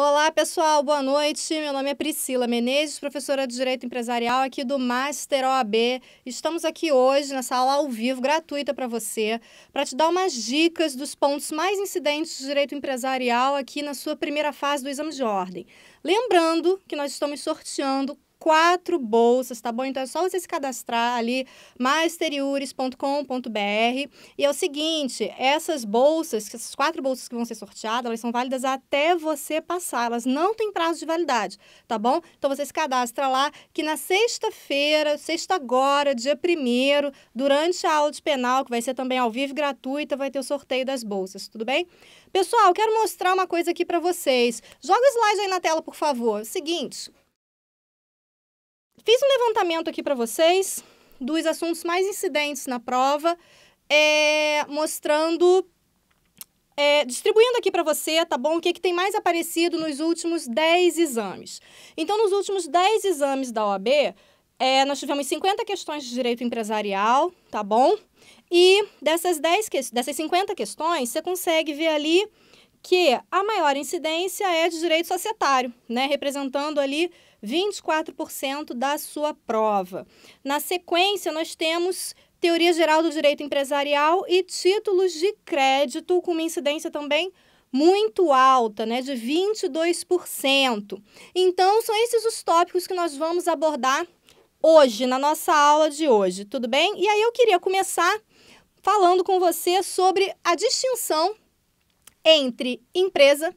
Olá, pessoal, boa noite. Meu nome é Priscila Menezes, professora de Direito Empresarial aqui do Master OAB. Estamos aqui hoje nessa aula ao vivo, gratuita para você, para te dar umas dicas dos pontos mais incidentes de direito empresarial aqui na sua primeira fase do exame de ordem. Lembrando que nós estamos sorteando quatro bolsas, tá bom? Então é só você se cadastrar ali, masteriures.com.br E é o seguinte: essas bolsas, essas quatro bolsas que vão ser sorteadas, elas são válidas até você passar. Elas não têm prazo de validade, tá bom? Então você se cadastra lá que na sexta-feira, sexta agora, dia primeiro, durante a aula de penal, que vai ser também ao vivo gratuita, vai ter o sorteio das bolsas, tudo bem? Pessoal, quero mostrar uma coisa aqui para vocês. Joga o slide aí na tela, por favor. seguinte, Fiz um levantamento aqui para vocês dos assuntos mais incidentes na prova, é, mostrando, é, distribuindo aqui para você, tá bom? O que, é que tem mais aparecido nos últimos 10 exames. Então, nos últimos 10 exames da OAB, é, nós tivemos 50 questões de direito empresarial, tá bom? E dessas, 10 que... dessas 50 questões, você consegue ver ali que a maior incidência é de direito societário, né? Representando ali 24% da sua prova. Na sequência, nós temos Teoria Geral do Direito Empresarial e títulos de crédito, com uma incidência também muito alta, né, de 22%. Então, são esses os tópicos que nós vamos abordar hoje, na nossa aula de hoje, tudo bem? E aí eu queria começar falando com você sobre a distinção entre empresa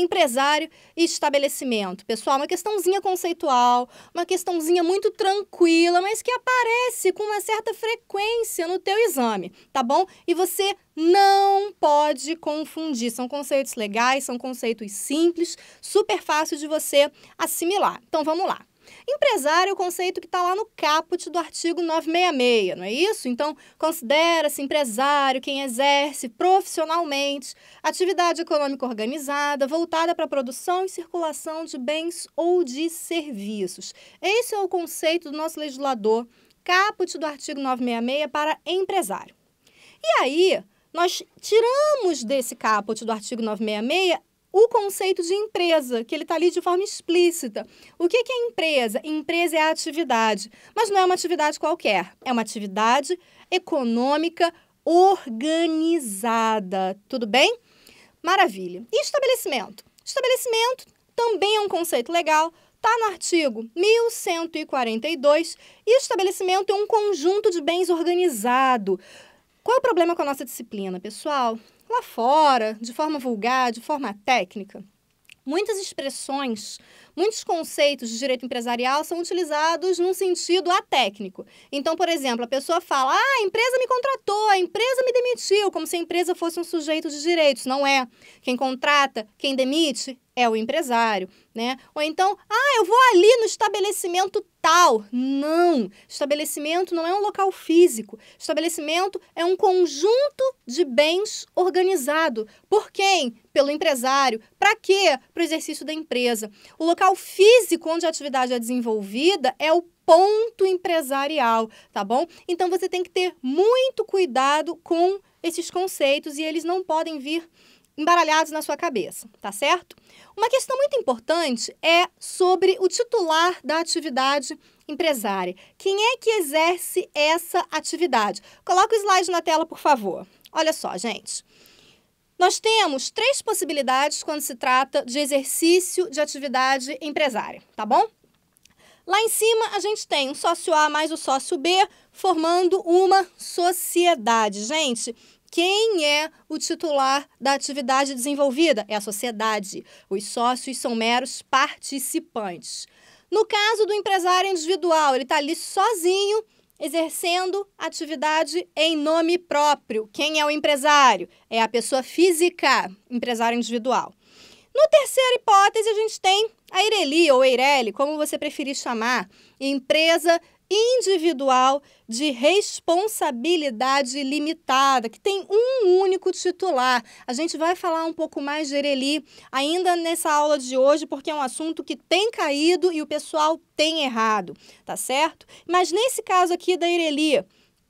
empresário e estabelecimento. Pessoal, uma questãozinha conceitual, uma questãozinha muito tranquila, mas que aparece com uma certa frequência no teu exame, tá bom? E você não pode confundir. São conceitos legais, são conceitos simples, super fácil de você assimilar. Então vamos lá. Empresário é o conceito que está lá no caput do artigo 966, não é isso? Então, considera-se empresário quem exerce profissionalmente atividade econômica organizada voltada para a produção e circulação de bens ou de serviços. Esse é o conceito do nosso legislador, caput do artigo 966 para empresário. E aí, nós tiramos desse caput do artigo 966 o conceito de empresa, que ele está ali de forma explícita. O que, que é empresa? Empresa é a atividade, mas não é uma atividade qualquer, é uma atividade econômica organizada. Tudo bem? Maravilha. E estabelecimento? Estabelecimento também é um conceito legal, Está no artigo 1142 e estabelecimento é um conjunto de bens organizado. Qual é o problema com a nossa disciplina, pessoal? Lá fora, de forma vulgar, de forma técnica, muitas expressões, muitos conceitos de direito empresarial são utilizados num sentido atécnico. Então, por exemplo, a pessoa fala: ah, a empresa me contratou, a empresa me demitiu, como se a empresa fosse um sujeito de direitos. Não é. Quem contrata, quem demite é o empresário, né? Ou então, ah, eu vou ali no estabelecimento tal. Não! Estabelecimento não é um local físico. Estabelecimento é um conjunto de bens organizado. Por quem? Pelo empresário. Para quê? Para o exercício da empresa. O local físico onde a atividade é desenvolvida é o ponto empresarial, tá bom? Então você tem que ter muito cuidado com esses conceitos e eles não podem vir embaralhados na sua cabeça, tá certo? Uma questão muito importante é sobre o titular da atividade empresária. Quem é que exerce essa atividade? Coloca o slide na tela, por favor. Olha só, gente. Nós temos três possibilidades quando se trata de exercício de atividade empresária, tá bom? Lá em cima, a gente tem um sócio A mais o sócio B formando uma sociedade. Gente, quem é o titular da atividade desenvolvida? É a sociedade. Os sócios são meros participantes. No caso do empresário individual, ele está ali sozinho exercendo atividade em nome próprio. Quem é o empresário? É a pessoa física, empresário individual. No terceira hipótese, a gente tem a Ireli ou Eireli, como você preferir chamar, empresa individual de responsabilidade limitada, que tem um único titular. A gente vai falar um pouco mais de Ereli ainda nessa aula de hoje, porque é um assunto que tem caído e o pessoal tem errado, tá certo? Mas nesse caso aqui da Ereli,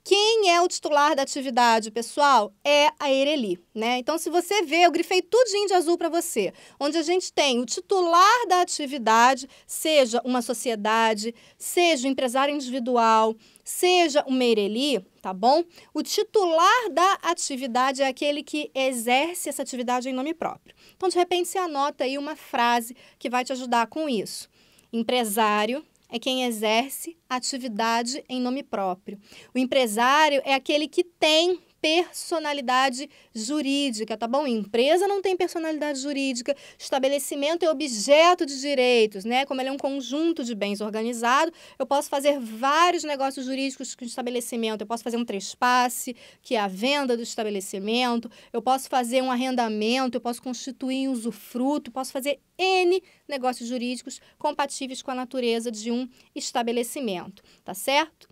quem é o titular da atividade, pessoal? É a Ereli, né? Então, se você vê, eu grifei tudinho de azul para você, onde a gente tem o titular da atividade, seja uma sociedade, seja um empresário individual, seja uma Ereli, tá bom? O titular da atividade é aquele que exerce essa atividade em nome próprio. Então, de repente, você anota aí uma frase que vai te ajudar com isso. Empresário, é quem exerce atividade em nome próprio. O empresário é aquele que tem personalidade jurídica, tá bom? Empresa não tem personalidade jurídica, estabelecimento é objeto de direitos, né? Como ele é um conjunto de bens organizado, eu posso fazer vários negócios jurídicos com o estabelecimento, eu posso fazer um trespasse, que é a venda do estabelecimento, eu posso fazer um arrendamento, eu posso constituir um usufruto, posso fazer N negócios jurídicos compatíveis com a natureza de um estabelecimento, tá certo?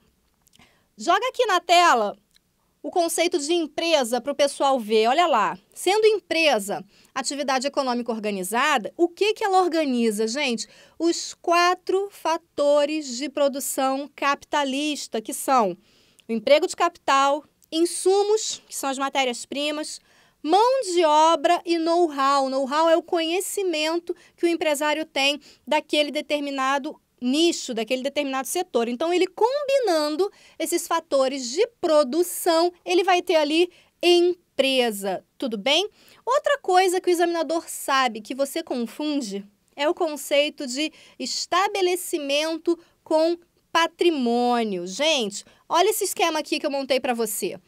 Joga aqui na tela o conceito de empresa para o pessoal ver. Olha lá, sendo empresa, atividade econômica organizada, o que, que ela organiza, gente? Os quatro fatores de produção capitalista, que são o emprego de capital, insumos, que são as matérias-primas, mão de obra e know-how. Know-how é o conhecimento que o empresário tem daquele determinado nicho, daquele determinado setor. Então, ele combinando esses fatores de produção, ele vai ter ali empresa, tudo bem? Outra coisa que o examinador sabe que você confunde é o conceito de estabelecimento com patrimônio. Gente, olha esse esquema aqui que eu montei para você.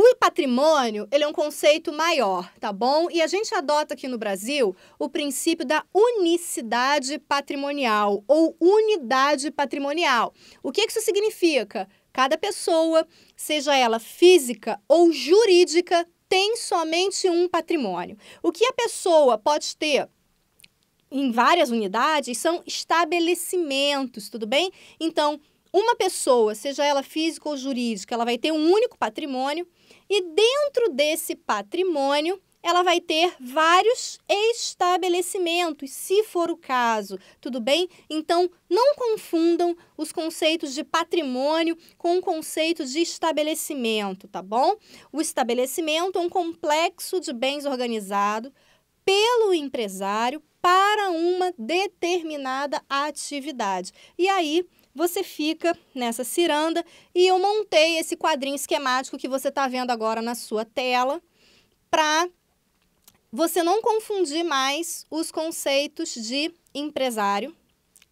O patrimônio, ele é um conceito maior, tá bom? E a gente adota aqui no Brasil o princípio da unicidade patrimonial ou unidade patrimonial. O que, isso significa? Cada pessoa, seja ela física ou jurídica, tem somente um patrimônio. O que a pessoa pode ter em várias unidades são estabelecimentos, tudo bem? Então, uma pessoa, seja ela física ou jurídica, ela vai ter um único patrimônio e dentro desse patrimônio, ela vai ter vários estabelecimentos, se for o caso, tudo bem? Então, não confundam os conceitos de patrimônio com o conceito de estabelecimento, tá bom? O estabelecimento é um complexo de bens organizado pelo empresário para uma determinada atividade. E aí, você fica nessa ciranda e eu montei esse quadrinho esquemático que você está vendo agora na sua tela para você não confundir mais os conceitos de empresário,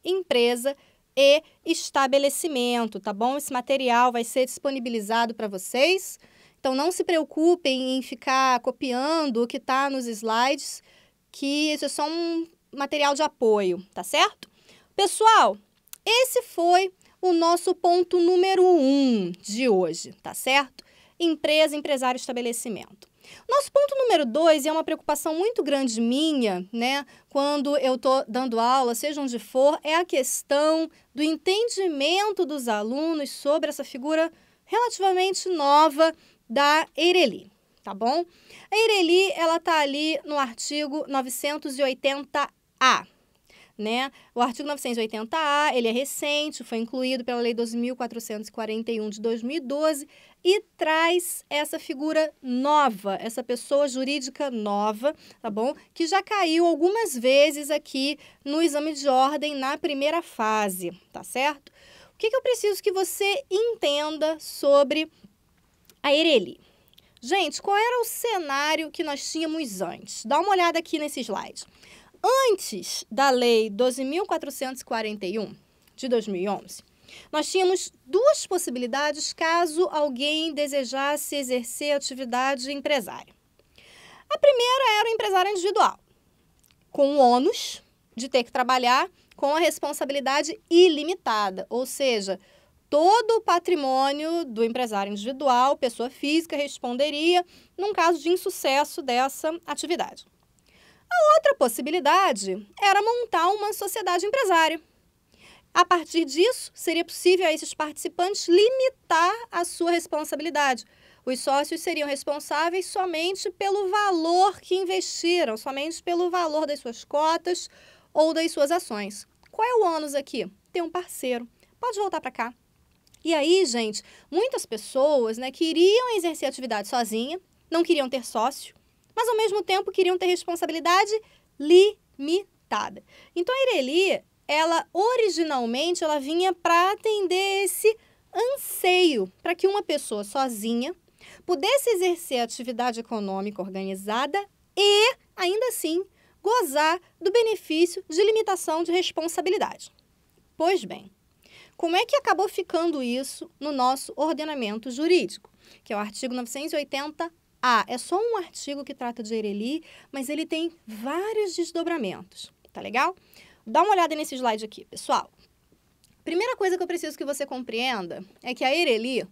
empresa e estabelecimento, tá bom? Esse material vai ser disponibilizado para vocês. Então não se preocupem em ficar copiando o que está nos slides, que isso é só um material de apoio, tá certo? Pessoal, esse foi o nosso ponto número um de hoje, tá certo? Empresa, empresário, estabelecimento. Nosso ponto número dois, e é uma preocupação muito grande minha, né, quando eu estou dando aula, seja onde for, é a questão do entendimento dos alunos sobre essa figura relativamente nova da Eireli, tá bom? A Eireli, ela está ali no artigo 980A, né? O artigo 980-A, ele é recente, foi incluído pela Lei 12.441 de 2012 e traz essa figura nova, essa pessoa jurídica nova, tá bom? Que já caiu algumas vezes aqui no exame de ordem na primeira fase, tá certo? O que, que eu preciso que você entenda sobre a Ereli? Gente, qual era o cenário que nós tínhamos antes? Dá uma olhada aqui nesse slide. Antes da Lei 12.441 de 2011, nós tínhamos duas possibilidades caso alguém desejasse exercer atividade empresária. A primeira era o empresário individual, com o ônus de ter que trabalhar com a responsabilidade ilimitada, ou seja, todo o patrimônio do empresário individual, pessoa física, responderia num caso de insucesso dessa atividade. A outra possibilidade era montar uma sociedade empresária. A partir disso, seria possível a esses participantes limitar a sua responsabilidade. Os sócios seriam responsáveis somente pelo valor que investiram, somente pelo valor das suas cotas ou das suas ações. Qual é o ônus aqui? Ter um parceiro. Pode voltar para cá. E aí, gente, muitas pessoas né, queriam exercer atividade sozinha, não queriam ter sócio, mas ao mesmo tempo queriam ter responsabilidade limitada. Então a Ireli, ela originalmente ela vinha para atender esse anseio para que uma pessoa sozinha pudesse exercer atividade econômica organizada e ainda assim gozar do benefício de limitação de responsabilidade. Pois bem, como é que acabou ficando isso no nosso ordenamento jurídico, que é o artigo 980 ah, é só um artigo que trata de Ereli, mas ele tem vários desdobramentos, tá legal? Dá uma olhada nesse slide aqui, pessoal. Primeira coisa que eu preciso que você compreenda é que a Ereli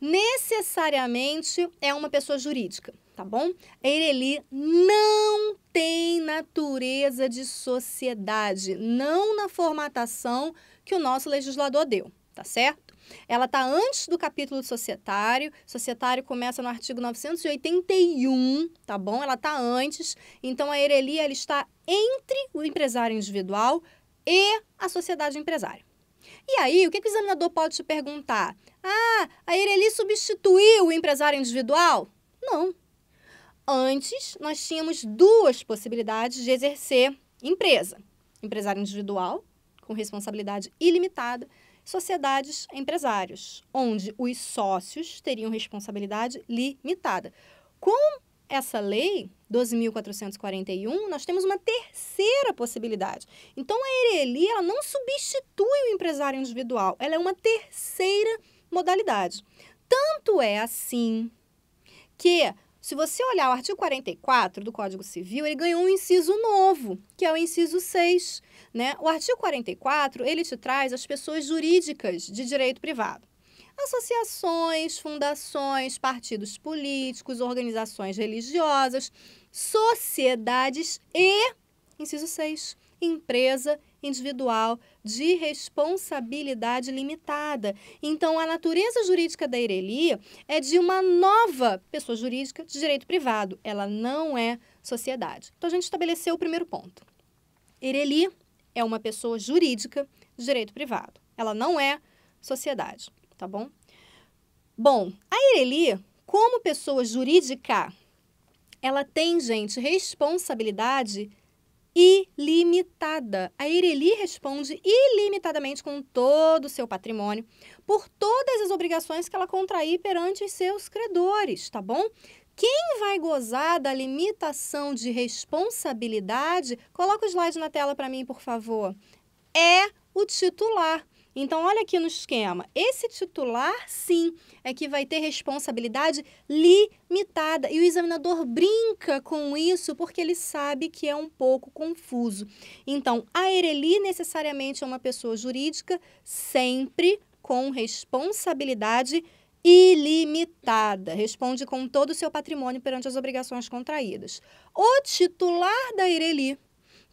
necessariamente é uma pessoa jurídica, tá bom? A Ereli não tem natureza de sociedade, não na formatação que o nosso legislador deu, tá certo? Ela está antes do capítulo societário. Societário começa no artigo 981, tá bom? Ela está antes. Então, a Ereli ela está entre o empresário individual e a sociedade empresária. E aí, o que, que o examinador pode te perguntar? Ah, a Ereli substituiu o empresário individual? Não. Antes, nós tínhamos duas possibilidades de exercer empresa: empresário individual, com responsabilidade ilimitada, sociedades empresários, onde os sócios teriam responsabilidade limitada. Com essa lei, 12.441, nós temos uma terceira possibilidade. Então, a Ereli ela não substitui o empresário individual, ela é uma terceira modalidade. Tanto é assim que se você olhar o artigo 44 do Código Civil, ele ganhou um inciso novo, que é o inciso 6. Né? O artigo 44, ele te traz as pessoas jurídicas de direito privado. Associações, fundações, partidos políticos, organizações religiosas, sociedades e, inciso 6, empresa individual de responsabilidade limitada. Então, a natureza jurídica da Ereli é de uma nova pessoa jurídica de direito privado. Ela não é sociedade. Então, a gente estabeleceu o primeiro ponto. Ireli é uma pessoa jurídica de direito privado. Ela não é sociedade, tá bom? Bom, a Ireli, como pessoa jurídica, ela tem, gente, responsabilidade ilimitada. A Ireli responde ilimitadamente com todo o seu patrimônio por todas as obrigações que ela contrair perante os seus credores, tá bom? Quem vai gozar da limitação de responsabilidade, coloca o slide na tela para mim, por favor, é o titular. Então, olha aqui no esquema. Esse titular, sim, é que vai ter responsabilidade limitada. E o examinador brinca com isso porque ele sabe que é um pouco confuso. Então, a Ereli necessariamente é uma pessoa jurídica, sempre com responsabilidade ilimitada. Responde com todo o seu patrimônio perante as obrigações contraídas. O titular da Ireli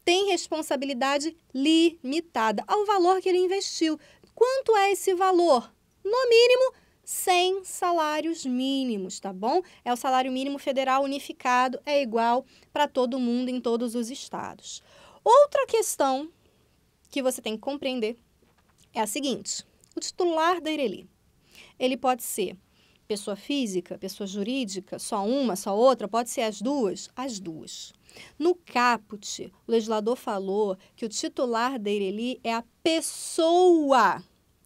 tem responsabilidade limitada ao valor que ele investiu. Quanto é esse valor? No mínimo, 100 salários mínimos, tá bom? É o salário mínimo federal unificado, é igual para todo mundo em todos os estados. Outra questão que você tem que compreender é a seguinte: o titular da Ireli, ele pode ser pessoa física, pessoa jurídica, só uma, só outra, pode ser as duas? As duas. No caput, o legislador falou que o titular da Ireli é a pessoa.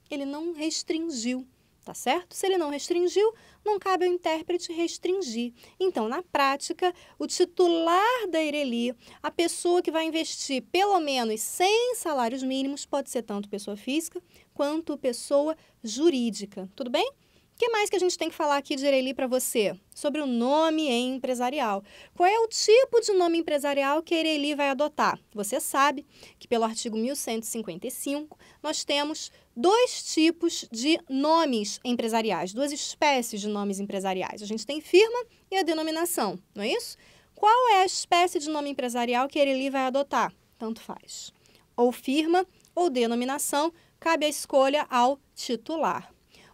Ele não restringiu, tá certo? Se ele não restringiu, não cabe ao intérprete restringir. Então, na prática, o titular da Ireli, a pessoa que vai investir pelo menos 100 salários mínimos, pode ser tanto pessoa física quanto pessoa jurídica, tudo bem? O que mais que a gente tem que falar aqui, Direli, para você? Sobre o nome empresarial. Qual é o tipo de nome empresarial que a Ireli vai adotar? Você sabe que pelo artigo 1155 nós temos dois tipos de nomes empresariais, duas espécies de nomes empresariais. A gente tem firma e a denominação, não é isso? Qual é a espécie de nome empresarial que a Ireli vai adotar? Tanto faz. Ou firma ou denominação, cabe a escolha ao titular.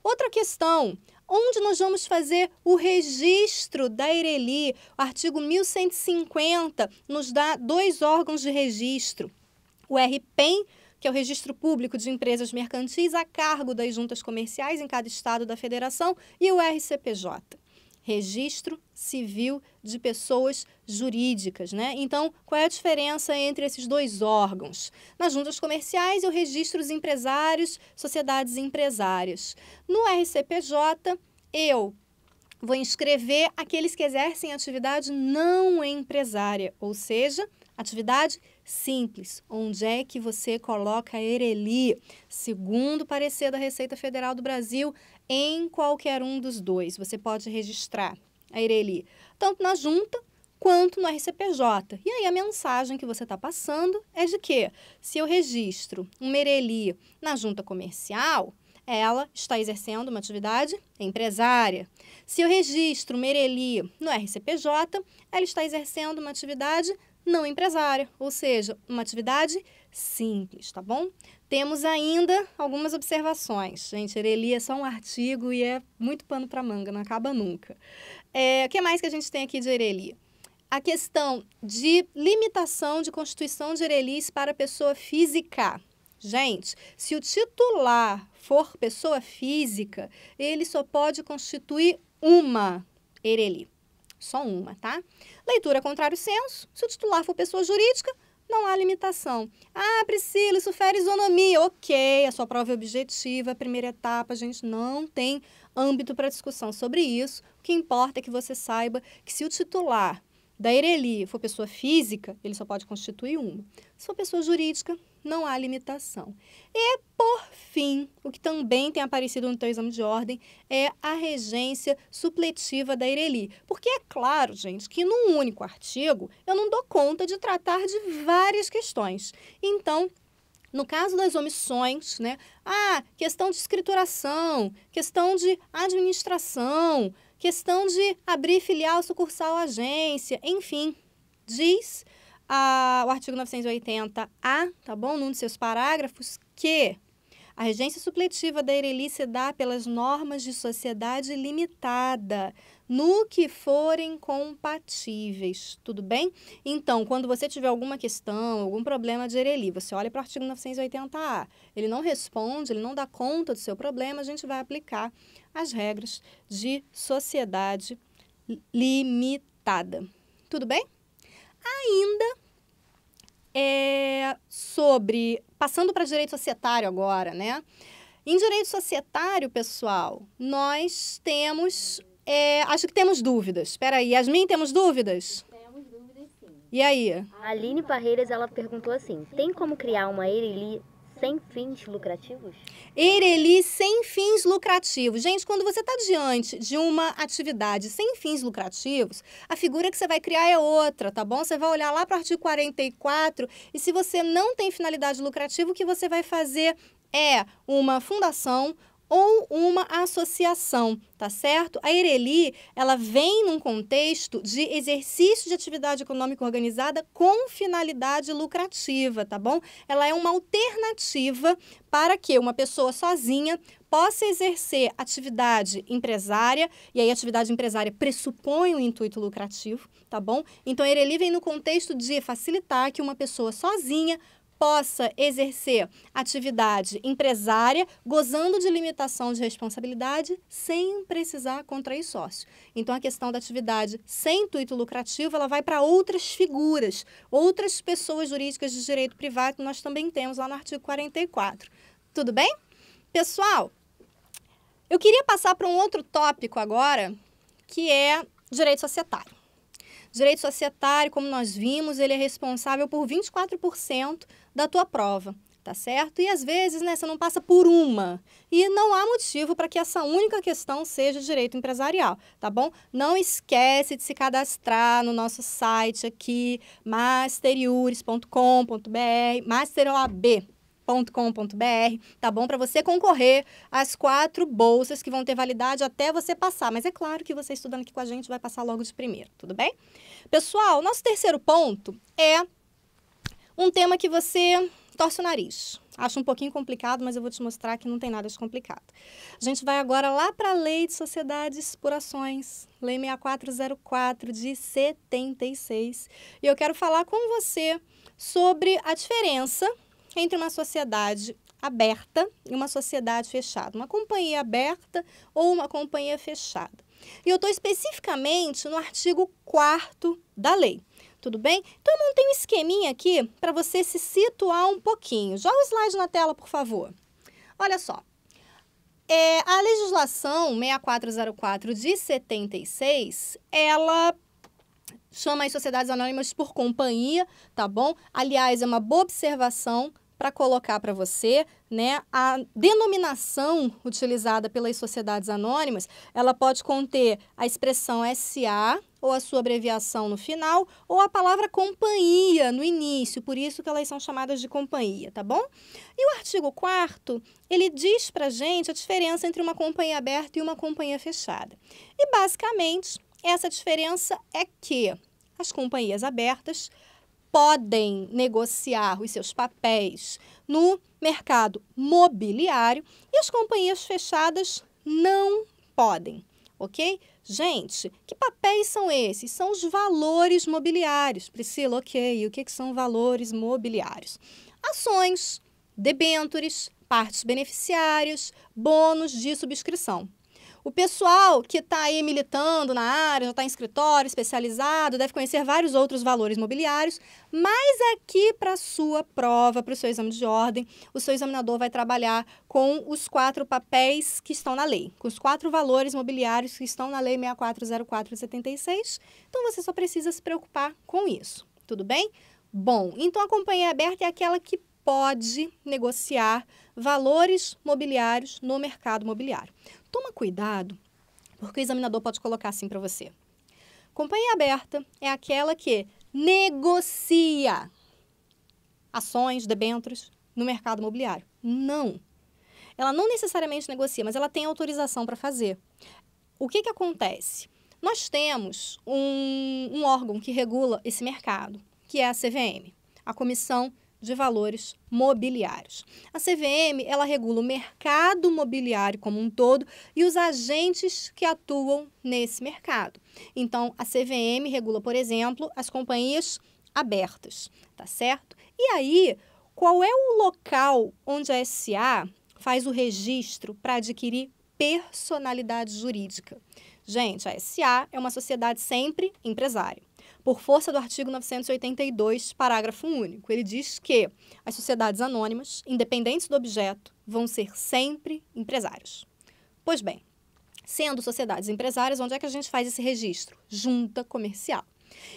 Outra questão, onde nós vamos fazer o registro da Ereli? O artigo 1150 nos dá dois órgãos de registro. O RPEM, que é o Registro Público de Empresas Mercantis, a cargo das juntas comerciais em cada estado da federação, e o RCPJ registro civil de pessoas jurídicas, né? Então, qual é a diferença entre esses dois órgãos? Nas juntas comerciais, eu registro os empresários, sociedades empresárias. No RCPJ, eu vou inscrever aqueles que exercem atividade não empresária, ou seja, atividade simples. Onde é que você coloca a Ereli? Segundo o parecer da Receita Federal do Brasil, em qualquer um dos dois. Você pode registrar a Ireli tanto na junta quanto no RCPJ. E aí a mensagem que você está passando é de que se eu registro uma Ireli na junta comercial, ela está exercendo uma atividade empresária. Se eu registro uma Ireli no RCPJ, ela está exercendo uma atividade não empresária, ou seja, uma atividade simples, tá bom? Temos ainda algumas observações. Gente, Ereli é só um artigo e é muito pano para manga, não acaba nunca. É, o é, que mais que a gente tem aqui de Ereli? A questão de limitação de constituição de Erelis para pessoa física. Gente, se o titular for pessoa física, ele só pode constituir uma Ereli. Só uma, tá? Leitura contrário senso. Se o titular for pessoa jurídica, não há limitação. Ah, Priscila, isso fere isonomia. Ok, a sua prova é objetiva, a primeira etapa, a gente não tem âmbito para discussão sobre isso. O que importa é que você saiba que se o titular da Ereli for pessoa física, ele só pode constituir uma. Se for pessoa jurídica, não há limitação. E, por fim, o que também tem aparecido no teu exame de ordem é a regência supletiva da Ireli. Porque é claro, gente, que num único artigo eu não dou conta de tratar de várias questões. Então, no caso das omissões, né? Ah, questão de escrituração, questão de administração, questão de abrir filial, sucursal, agência, enfim, diz a, o artigo 980-A, tá bom? Num de seus parágrafos, que a regência supletiva da Ereli se dá pelas normas de sociedade limitada, no que forem compatíveis, tudo bem? Então, quando você tiver alguma questão, algum problema de Ereli, você olha para o artigo 980-A. Ele não responde, ele não dá conta do seu problema, a gente vai aplicar as regras de sociedade limitada. Tudo bem? Ainda é sobre. Passando para direito societário agora, né? Em direito societário, pessoal, nós temos. É, acho que temos dúvidas. Espera aí, Yasmin, temos dúvidas? Temos dúvidas, sim. E aí? A Aline Parreiras, ela perguntou assim, tem como criar uma erili sem fins lucrativos? Ereli sem fins lucrativos. Gente, quando você está diante de uma atividade sem fins lucrativos, a figura que você vai criar é outra, tá bom? Você vai olhar lá para o artigo 44 e se você não tem finalidade lucrativa, o que você vai fazer é uma fundação ou uma associação, tá certo? A Ereli, ela vem num contexto de exercício de atividade econômica organizada com finalidade lucrativa, tá bom? Ela é uma alternativa para que uma pessoa sozinha possa exercer atividade empresária, e aí atividade empresária pressupõe um intuito lucrativo, tá bom? Então, a Ereli vem no contexto de facilitar que uma pessoa sozinha possa exercer atividade empresária, gozando de limitação de responsabilidade, sem precisar contrair sócio. Então, a questão da atividade sem intuito lucrativo, ela vai para outras figuras, outras pessoas jurídicas de direito privado, que nós também temos lá no artigo 44. Tudo bem? Pessoal, eu queria passar para um outro tópico agora, que é direito societário. Direito societário, como nós vimos, ele é responsável por 24% da tua prova, tá certo? E às vezes, né, você não passa por uma. E não há motivo para que essa única questão seja direito empresarial, tá bom? Não esquece de se cadastrar no nosso site aqui, masteriures.com.br, masteroab, .com.br, tá bom? Para você concorrer às quatro bolsas que vão ter validade até você passar. Mas é claro que você estudando aqui com a gente vai passar logo de primeiro, tudo bem? Pessoal, nosso terceiro ponto é um tema que você torce o nariz. Acho um pouquinho complicado, mas eu vou te mostrar que não tem nada de complicado. A gente vai agora lá para a Lei de Sociedades por Ações, Lei 6404 de 76. E eu quero falar com você sobre a diferença entre uma sociedade aberta e uma sociedade fechada, uma companhia aberta ou uma companhia fechada. E eu estou especificamente no artigo 4 da lei. Tudo bem? Então eu montei um esqueminha aqui para você se situar um pouquinho. Joga o slide na tela, por favor. Olha só. É, a legislação 6404 de 76, ela chama as sociedades anônimas por companhia, tá bom? Aliás, é uma boa observação para colocar para você, né, a denominação utilizada pelas sociedades anônimas, ela pode conter a expressão SA ou a sua abreviação no final ou a palavra companhia no início, por isso que elas são chamadas de companhia, tá bom? E o artigo 4 ele diz para gente a diferença entre uma companhia aberta e uma companhia fechada. E basicamente, essa diferença é que as companhias abertas podem negociar os seus papéis no mercado mobiliário e as companhias fechadas não podem, ok? Gente, que papéis são esses? São os valores mobiliários. Priscila, ok, o que, que são valores mobiliários? Ações, debêntures, partes beneficiárias, bônus de subscrição. O pessoal que está aí militando na área, já está em escritório especializado, deve conhecer vários outros valores imobiliários, mas aqui para a sua prova, para o seu exame de ordem, o seu examinador vai trabalhar com os quatro papéis que estão na lei, com os quatro valores imobiliários que estão na lei 640476. Então você só precisa se preocupar com isso, tudo bem? Bom, então a companhia aberta é aquela que pode negociar valores mobiliários no mercado mobiliário toma cuidado, porque o examinador pode colocar assim para você. Companhia aberta é aquela que negocia ações, debêntures no mercado imobiliário. Não. Ela não necessariamente negocia, mas ela tem autorização para fazer. O que, que acontece? Nós temos um, um órgão que regula esse mercado, que é a CVM, a Comissão de valores mobiliários. A CVM, ela regula o mercado mobiliário como um todo e os agentes que atuam nesse mercado. Então, a CVM regula, por exemplo, as companhias abertas, tá certo? E aí, qual é o local onde a SA faz o registro para adquirir personalidade jurídica? Gente, a SA é uma sociedade sempre empresária por força do artigo 982, parágrafo único. Ele diz que as sociedades anônimas, independentes do objeto, vão ser sempre empresários. Pois bem, sendo sociedades empresárias, onde é que a gente faz esse registro? Junta comercial.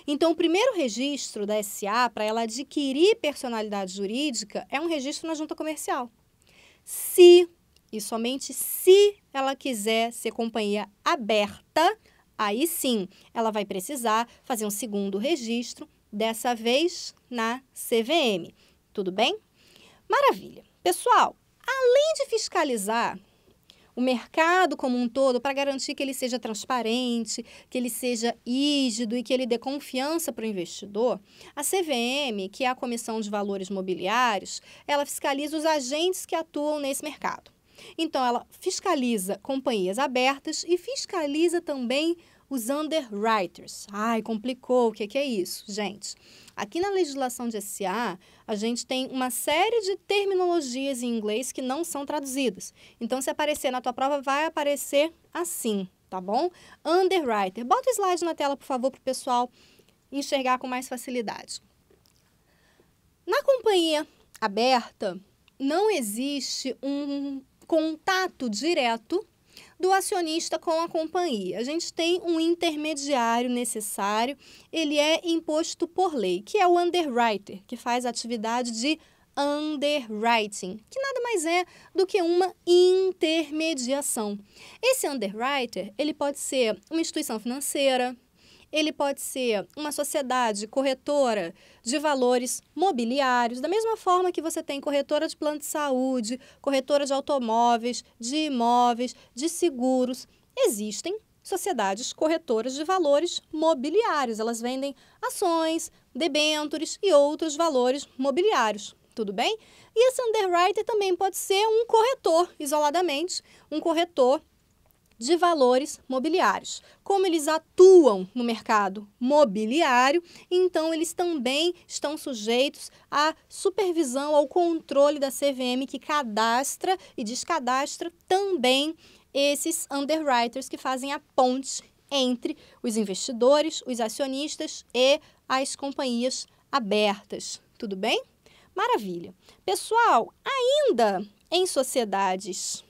Então, o primeiro registro da SA, para ela adquirir personalidade jurídica, é um registro na junta comercial. Se e somente se ela quiser ser companhia aberta, aí sim ela vai precisar fazer um segundo registro, dessa vez na CVM. Tudo bem? Maravilha. Pessoal, além de fiscalizar o mercado como um todo para garantir que ele seja transparente, que ele seja rígido e que ele dê confiança para o investidor, a CVM, que é a Comissão de Valores Mobiliários, ela fiscaliza os agentes que atuam nesse mercado. Então, ela fiscaliza companhias abertas e fiscaliza também os underwriters. Ai, complicou, o que, que é isso, gente? Aqui na legislação de SA, a gente tem uma série de terminologias em inglês que não são traduzidas. Então, se aparecer na tua prova, vai aparecer assim, tá bom? Underwriter. Bota o slide na tela, por favor, para o pessoal enxergar com mais facilidade. Na companhia aberta, não existe um contato direto do acionista com a companhia. A gente tem um intermediário necessário, ele é imposto por lei, que é o underwriter, que faz a atividade de underwriting, que nada mais é do que uma intermediação. Esse underwriter, ele pode ser uma instituição financeira, ele pode ser uma sociedade corretora de valores mobiliários, da mesma forma que você tem corretora de plano de saúde, corretora de automóveis, de imóveis, de seguros. Existem sociedades corretoras de valores mobiliários. Elas vendem ações, debêntures e outros valores mobiliários. Tudo bem? E esse underwriter também pode ser um corretor, isoladamente, um corretor de valores mobiliários. Como eles atuam no mercado mobiliário, então eles também estão sujeitos à supervisão, ao controle da CVM que cadastra e descadastra também esses underwriters que fazem a ponte entre os investidores, os acionistas e as companhias abertas. Tudo bem? Maravilha. Pessoal, ainda em sociedades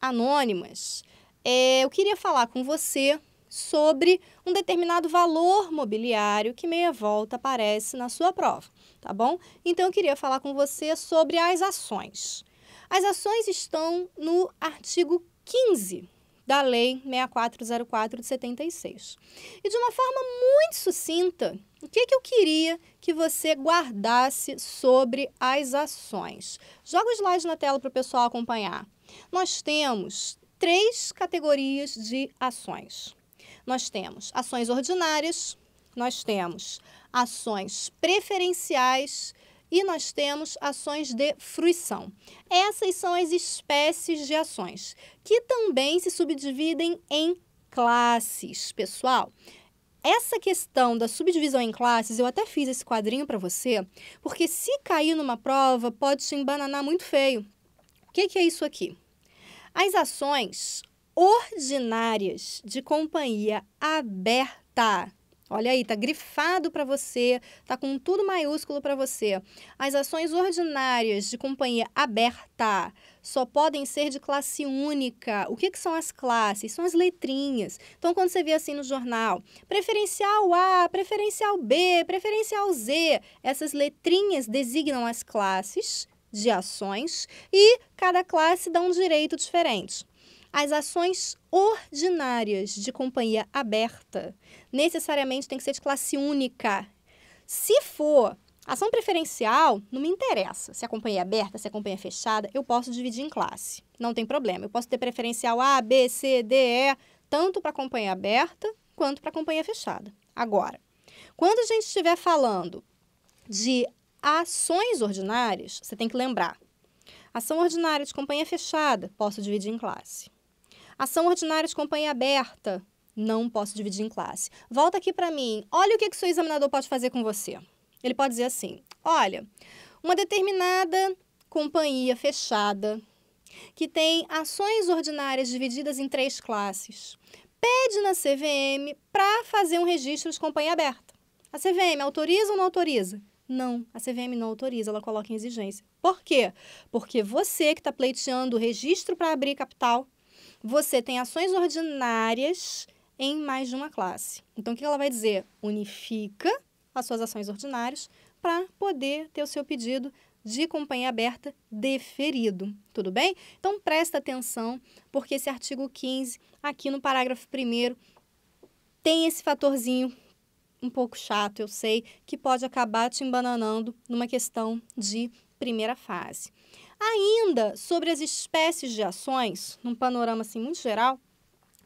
anônimas, é, eu queria falar com você sobre um determinado valor mobiliário que meia volta aparece na sua prova, tá bom? Então eu queria falar com você sobre as ações. As ações estão no artigo 15 da Lei 6404 de 76. E de uma forma muito sucinta, o que, que eu queria que você guardasse sobre as ações? Joga os slide na tela para o pessoal acompanhar. Nós temos três categorias de ações. Nós temos ações ordinárias, nós temos ações preferenciais e nós temos ações de fruição. Essas são as espécies de ações, que também se subdividem em classes, pessoal. Essa questão da subdivisão em classes, eu até fiz esse quadrinho para você, porque se cair numa prova, pode te embananar muito feio. O que, que é isso aqui? As ações ordinárias de companhia aberta. Olha aí, tá grifado para você, tá com tudo maiúsculo para você. As ações ordinárias de companhia aberta só podem ser de classe única. O que, que são as classes? São as letrinhas. Então, quando você vê assim no jornal, preferencial A, preferencial B, preferencial Z, essas letrinhas designam as classes de ações e cada classe dá um direito diferente. As ações ordinárias de companhia aberta necessariamente tem que ser de classe única. Se for ação preferencial, não me interessa se a companhia é aberta, se a companhia é fechada, eu posso dividir em classe. Não tem problema. Eu posso ter preferencial A, B, C, D, E, tanto para a companhia aberta quanto para a companhia fechada. Agora, quando a gente estiver falando de ações ordinárias, você tem que lembrar. Ação ordinária de companhia fechada, posso dividir em classe. Ação ordinária de companhia aberta, não posso dividir em classe. Volta aqui para mim. Olha o que, o seu examinador pode fazer com você. Ele pode dizer assim: olha, uma determinada companhia fechada que tem ações ordinárias divididas em três classes pede na CVM para fazer um registro de companhia aberta. A CVM autoriza ou não autoriza? Não, a CVM não autoriza, ela coloca em exigência. Por quê? Porque você que está pleiteando o registro para abrir capital, você tem ações ordinárias em mais de uma classe. Então, o que ela vai dizer? Unifica as suas ações ordinárias para poder ter o seu pedido de companhia aberta deferido, tudo bem? Então presta atenção, porque esse artigo 15, aqui no parágrafo 1 tem esse fatorzinho um pouco chato, eu sei, que pode acabar te embananando numa questão de primeira fase. Ainda sobre as espécies de ações, num panorama assim muito geral,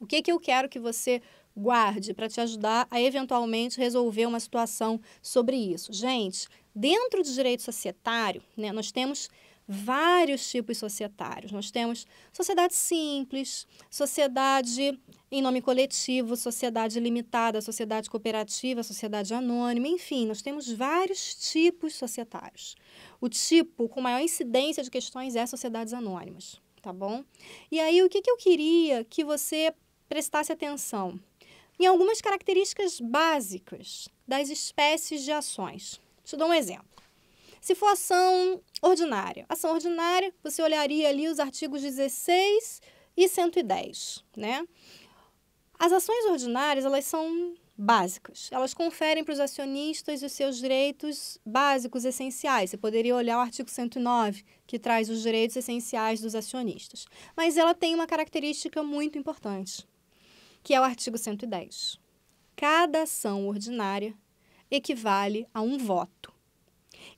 o que, que eu quero que você guarde para te ajudar a eventualmente resolver uma situação sobre isso? Gente, dentro do direito societário, né, nós temos vários tipos societários. Nós temos sociedade simples, sociedade em nome coletivo, sociedade limitada, sociedade cooperativa, sociedade anônima, enfim, nós temos vários tipos societários. O tipo com maior incidência de questões é sociedades anônimas, tá bom? E aí, o que, que eu queria que você prestasse atenção? Em algumas características básicas das espécies de ações. Te dou um exemplo. Se for ação ordinária, ação ordinária, você olharia ali os artigos 16 e 110, né? As ações ordinárias, elas são básicas. Elas conferem para os acionistas os seus direitos básicos essenciais. Você poderia olhar o artigo 109, que traz os direitos essenciais dos acionistas. Mas ela tem uma característica muito importante, que é o artigo 110. Cada ação ordinária equivale a um voto.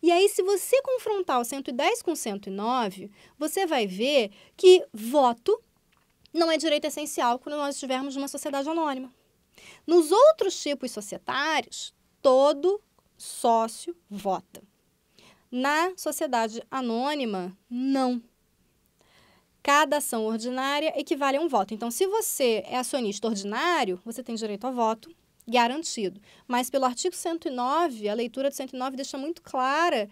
E aí, se você confrontar o 110 com o 109, você vai ver que voto não é direito essencial quando nós estivermos numa sociedade anônima. Nos outros tipos societários, todo sócio vota. Na sociedade anônima, não. Cada ação ordinária equivale a um voto. Então, se você é acionista ordinário, você tem direito a voto garantido. Mas pelo artigo 109, a leitura do 109 deixa muito clara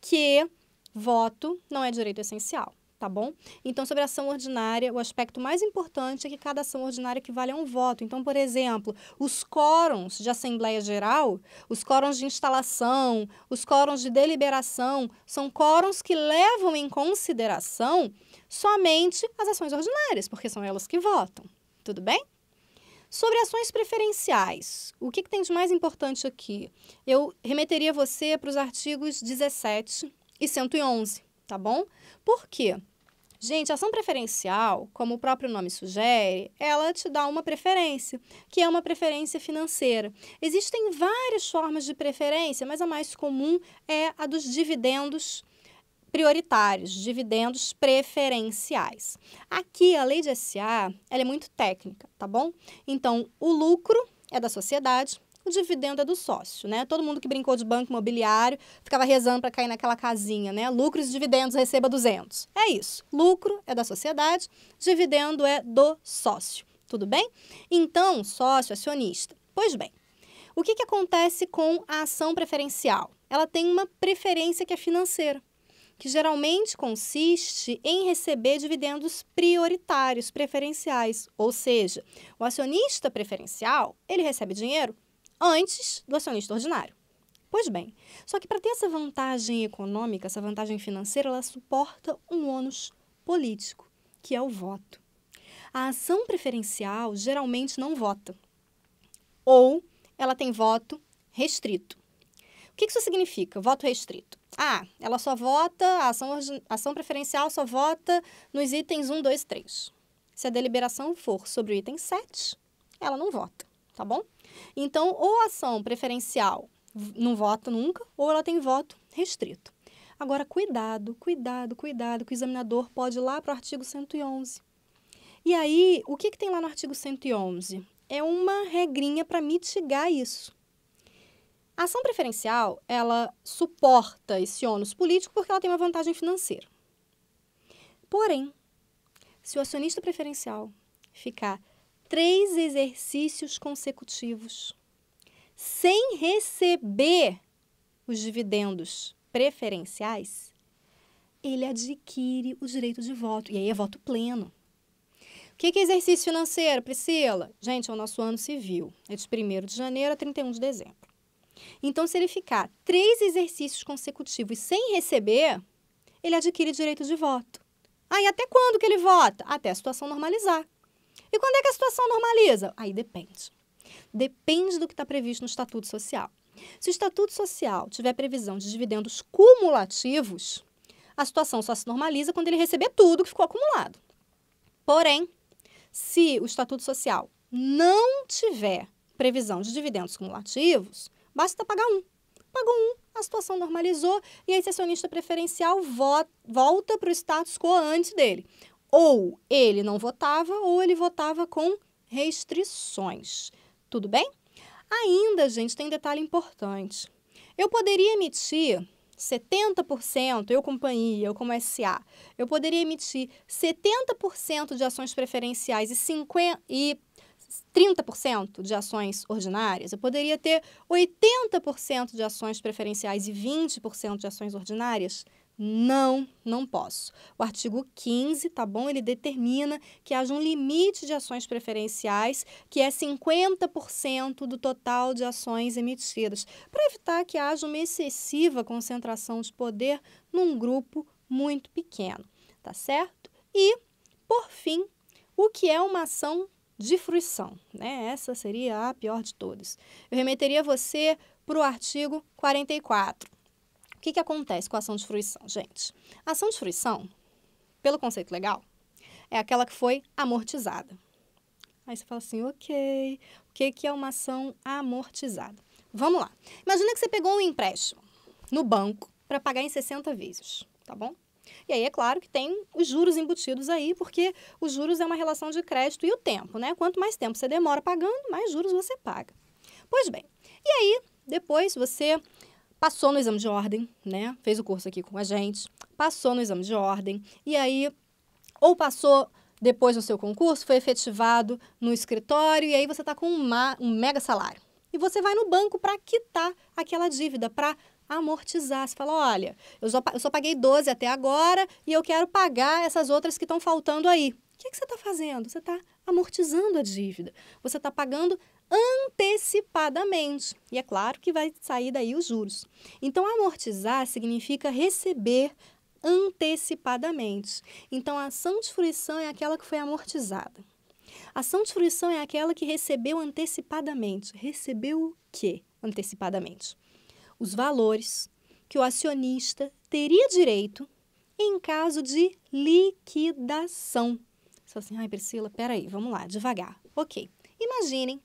que voto não é direito essencial, tá bom? Então, sobre a ação ordinária, o aspecto mais importante é que cada ação ordinária equivale a um voto. Então, por exemplo, os quórums de Assembleia Geral, os quórums de instalação, os quórums de deliberação, são quórums que levam em consideração somente as ações ordinárias, porque são elas que votam. Tudo bem? Sobre ações preferenciais, o que, que tem de mais importante aqui? Eu remeteria você para os artigos 17 e 111, tá bom? Por quê? Gente, ação preferencial, como o próprio nome sugere, ela te dá uma preferência, que é uma preferência financeira. Existem várias formas de preferência, mas a mais comum é a dos dividendos prioritários, dividendos preferenciais. Aqui a lei de SA, ela é muito técnica, tá bom? Então, o lucro é da sociedade, o dividendo é do sócio, né? Todo mundo que brincou de banco imobiliário ficava rezando para cair naquela casinha, né? Lucros e dividendos receba 200. É isso. Lucro é da sociedade, dividendo é do sócio. Tudo bem? Então, sócio acionista. Pois bem, o que, que acontece com a ação preferencial? Ela tem uma preferência que é financeira que geralmente consiste em receber dividendos prioritários, preferenciais, ou seja, o acionista preferencial, ele recebe dinheiro antes do acionista ordinário. Pois bem, só que para ter essa vantagem econômica, essa vantagem financeira, ela suporta um ônus político, que é o voto. A ação preferencial geralmente não vota, ou ela tem voto restrito. O que isso significa, voto restrito? Ah, ela só vota, a ação, ação preferencial só vota nos itens 1, 2, 3. Se a deliberação for sobre o item 7, ela não vota, tá bom? Então, ou a ação preferencial não vota nunca, ou ela tem voto restrito. Agora, cuidado, cuidado, cuidado, que o examinador pode ir lá para o artigo 111. E aí, o que, que tem lá no artigo 111? É uma regrinha para mitigar isso. A ação preferencial, ela suporta esse ônus político porque ela tem uma vantagem financeira. Porém, se o acionista preferencial ficar três exercícios consecutivos sem receber os dividendos preferenciais, ele adquire o direito de voto. E aí é voto pleno. O que é exercício financeiro, Priscila? Gente, é o nosso ano civil. É de 1 de janeiro a 31 de dezembro. Então, se ele ficar três exercícios consecutivos sem receber, ele adquire direito de voto. Aí, ah, até quando que ele vota? Até a situação normalizar. E quando é que a situação normaliza? Aí depende. Depende do que está previsto no Estatuto Social. Se o Estatuto Social tiver previsão de dividendos cumulativos, a situação só se normaliza quando ele receber tudo que ficou acumulado. Porém, se o Estatuto Social não tiver previsão de dividendos cumulativos, Basta pagar um. Pagou um, a situação normalizou e aí, se acionista preferencial vota, volta para o status quo antes dele. Ou ele não votava, ou ele votava com restrições. Tudo bem? Ainda, gente, tem um detalhe importante. Eu poderia emitir 70%, eu companhia, eu como SA, eu poderia emitir 70% de ações preferenciais e, 50, e 30% de ações ordinárias, eu poderia ter 80% de ações preferenciais e 20% de ações ordinárias? Não, não posso. O artigo 15, tá bom? Ele determina que haja um limite de ações preferenciais, que é 50% do total de ações emitidas, para evitar que haja uma excessiva concentração de poder num grupo muito pequeno, tá certo? E, por fim, o que é uma ação de fruição. Né? Essa seria a pior de todas. Eu remeteria você para o artigo 44. O que, que acontece com a ação de fruição, gente? A ação de fruição, pelo conceito legal, é aquela que foi amortizada. Aí você fala assim, ok, o que, que é uma ação amortizada? Vamos lá. Imagina que você pegou um empréstimo no banco para pagar em 60 vezes, tá bom? E aí é claro que tem os juros embutidos aí, porque os juros é uma relação de crédito e o tempo, né? Quanto mais tempo você demora pagando, mais juros você paga. Pois bem, e aí depois você passou no exame de ordem, né? Fez o curso aqui com a gente, passou no exame de ordem, e aí ou passou depois do seu concurso, foi efetivado no escritório, e aí você está com ma um mega salário. E você vai no banco para quitar aquela dívida, para amortizar. Você fala, olha, eu só, eu só paguei 12 até agora e eu quero pagar essas outras que estão faltando aí. O que, é que você está fazendo? Você está amortizando a dívida. Você está pagando antecipadamente. E é claro que vai sair daí os juros. Então, amortizar significa receber antecipadamente. Então, a ação de fruição é aquela que foi amortizada. A ação de fruição é aquela que recebeu antecipadamente. Recebeu o quê antecipadamente? os valores que o acionista teria direito em caso de liquidação. Só assim, ai Priscila, peraí, vamos lá, devagar. Ok, imaginem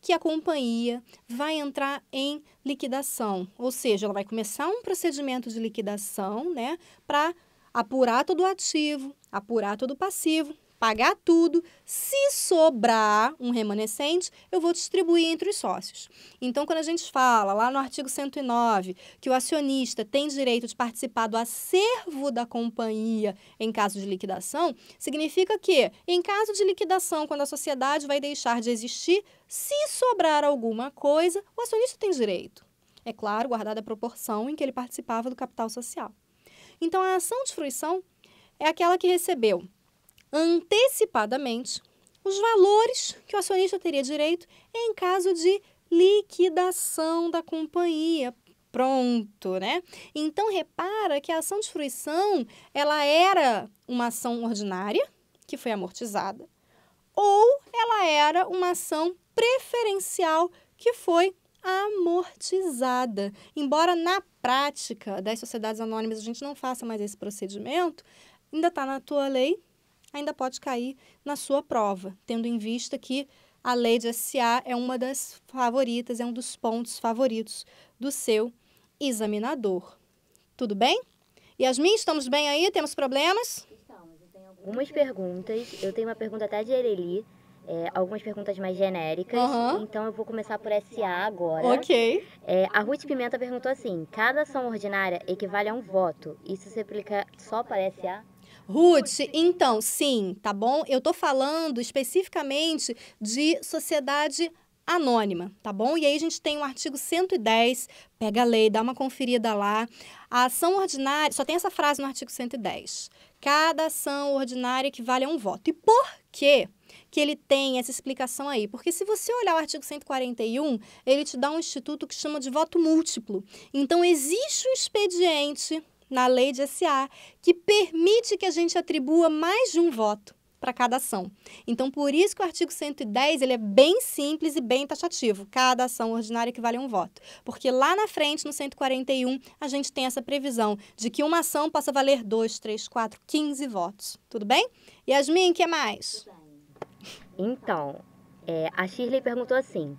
que a companhia vai entrar em liquidação, ou seja, ela vai começar um procedimento de liquidação, né, para apurar todo o ativo, apurar todo o passivo, pagar tudo. Se sobrar um remanescente, eu vou distribuir entre os sócios. Então, quando a gente fala lá no artigo 109 que o acionista tem direito de participar do acervo da companhia em caso de liquidação, significa que, em caso de liquidação, quando a sociedade vai deixar de existir, se sobrar alguma coisa, o acionista tem direito. É claro, guardada a proporção em que ele participava do capital social. Então, a ação de fruição é aquela que recebeu antecipadamente os valores que o acionista teria direito em caso de liquidação da companhia. Pronto, né? Então repara que a ação de fruição, ela era uma ação ordinária que foi amortizada ou ela era uma ação preferencial que foi amortizada. Embora na prática das sociedades anônimas a gente não faça mais esse procedimento, ainda está na tua lei ainda pode cair na sua prova, tendo em vista que a lei de SA é uma das favoritas, é um dos pontos favoritos do seu examinador. Tudo bem? Yasmin, estamos bem aí? Temos problemas? Estamos. Eu tenho algumas perguntas. Eu tenho uma pergunta até de Ereli. É, algumas perguntas mais genéricas. Uhum. Então eu vou começar por SA agora. Ok. É, a Ruth Pimenta perguntou assim: cada ação ordinária equivale a um voto. Isso se aplica só para SA? Ruth, então, sim, tá bom? Eu tô falando especificamente de sociedade anônima, tá bom? E aí a gente tem o artigo 110, pega a lei, dá uma conferida lá. A ação ordinária, só tem essa frase no artigo 110. Cada ação ordinária equivale a um voto. E por quê? que ele tem essa explicação aí. Porque se você olhar o artigo 141, ele te dá um instituto que chama de voto múltiplo. Então, existe um expediente na lei de SA, que permite que a gente atribua mais de um voto para cada ação. Então, por isso que o artigo 110 ele é bem simples e bem taxativo. Cada ação ordinária equivale a um voto. Porque lá na frente, no 141, a gente tem essa previsão de que uma ação possa valer 2, 3, 4, 15 votos. Tudo bem? Yasmin, o que mais? Então, é, a Shirley perguntou assim...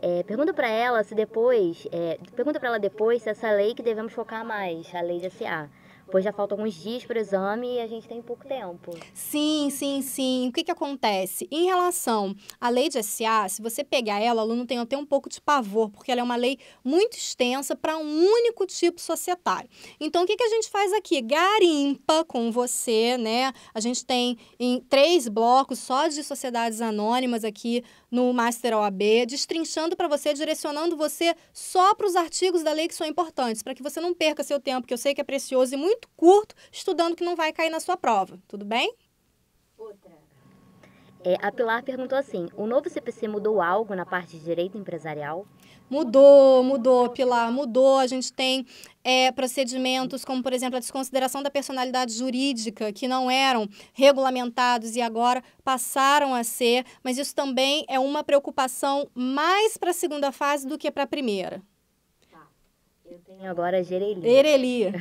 É, pergunta para ela se depois, é, pergunta para ela depois se essa lei que devemos focar mais, a lei de SA. Pois já faltam alguns dias para o exame e a gente tem pouco tempo. Sim, sim, sim. O que, que acontece? Em relação à lei de SA, se você pegar ela, o aluno tem até um pouco de pavor, porque ela é uma lei muito extensa para um único tipo societário. Então, o que, que a gente faz aqui? Garimpa com você, né? A gente tem em três blocos só de sociedades anônimas aqui no Master OAB, destrinchando para você, direcionando você só para os artigos da lei que são importantes, para que você não perca seu tempo, que eu sei que é precioso e muito curto, estudando que não vai cair na sua prova. Tudo bem? Outra. É, a Pilar perguntou assim: o novo CPC mudou algo na parte de direito empresarial? Mudou, mudou, Pilar, mudou. A gente tem é, procedimentos como, por exemplo, a desconsideração da personalidade jurídica, que não eram regulamentados e agora passaram a ser, mas isso também é uma preocupação mais para a segunda fase do que para a primeira. Tá. Eu tenho agora a Ereli.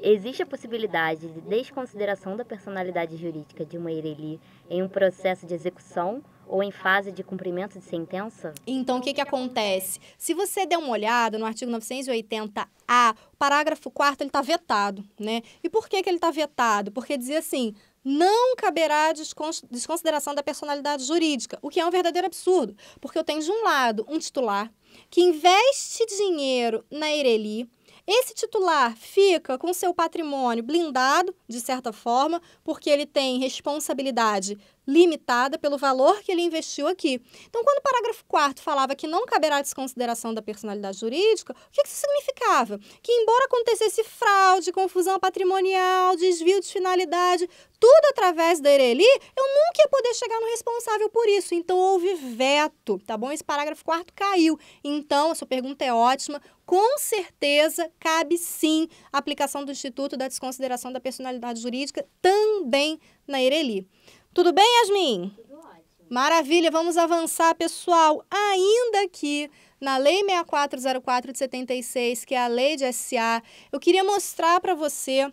Existe a possibilidade de desconsideração da personalidade jurídica de uma Ereli em um processo de execução ou em fase de cumprimento de sentença? Então, o que, que acontece? Se você der uma olhada no artigo 980-A, o parágrafo 4 está vetado. Né? E por que, que ele está vetado? Porque dizia assim, não caberá desconsideração da personalidade jurídica, o que é um verdadeiro absurdo, porque eu tenho de um lado um titular que investe dinheiro na Ireli, esse titular fica com seu patrimônio blindado, de certa forma, porque ele tem responsabilidade limitada pelo valor que ele investiu aqui. Então, quando o parágrafo 4 falava que não caberá desconsideração da personalidade jurídica, o que isso significava? Que, embora acontecesse fraude, confusão patrimonial, desvio de finalidade, tudo através da Ereli, eu nunca ia poder chegar no responsável por isso. Então, houve veto, tá bom? Esse parágrafo 4 caiu. Então, a sua pergunta é ótima. Com certeza, cabe sim a aplicação do Instituto da Desconsideração da Personalidade Jurídica também na Ereli. Tudo bem, Yasmin? Tudo ótimo. Maravilha, vamos avançar, pessoal. Ainda aqui na Lei 6404 de 76, que é a lei de SA, eu queria mostrar para você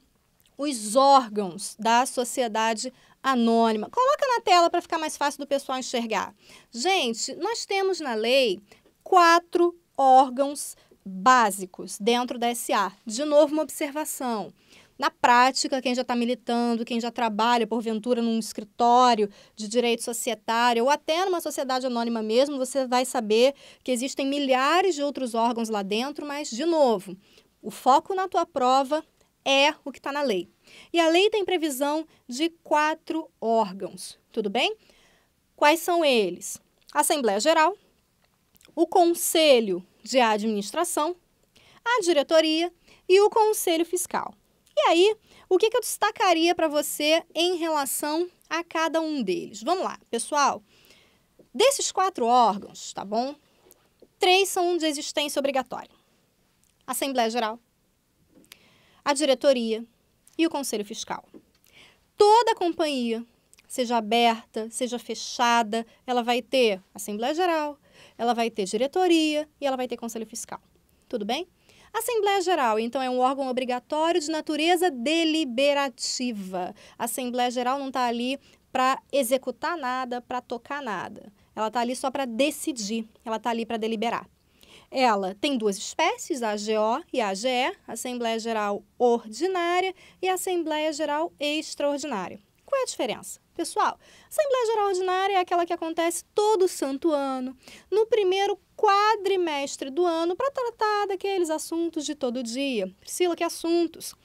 os órgãos da sociedade anônima. Coloca na tela para ficar mais fácil do pessoal enxergar. Gente, nós temos na lei quatro órgãos básicos dentro da SA. De novo, uma observação. Na prática, quem já está militando, quem já trabalha, porventura, num escritório de direito societário ou até numa sociedade anônima mesmo, você vai saber que existem milhares de outros órgãos lá dentro, mas, de novo, o foco na tua prova é o que está na lei. E a lei tem previsão de quatro órgãos, tudo bem? Quais são eles? Assembleia Geral, o Conselho de Administração, a Diretoria e o Conselho Fiscal. E aí, o que, que eu destacaria para você em relação a cada um deles? Vamos lá, pessoal. Desses quatro órgãos, tá bom? Três são de existência obrigatória: a Assembleia Geral, a diretoria e o Conselho Fiscal. Toda a companhia, seja aberta, seja fechada, ela vai ter Assembleia Geral, ela vai ter diretoria e ela vai ter Conselho Fiscal. Tudo bem? Assembleia Geral, então, é um órgão obrigatório de natureza deliberativa. A Assembleia Geral não está ali para executar nada, para tocar nada. Ela está ali só para decidir, ela está ali para deliberar. Ela tem duas espécies, a AGO e a AGE, Assembleia Geral Ordinária e Assembleia Geral Extraordinária. Qual é a diferença? Pessoal, Assembleia Geral Ordinária é aquela que acontece todo santo ano, no primeiro quadrimestre do ano para tratar daqueles assuntos de todo dia. Priscila, que assuntos?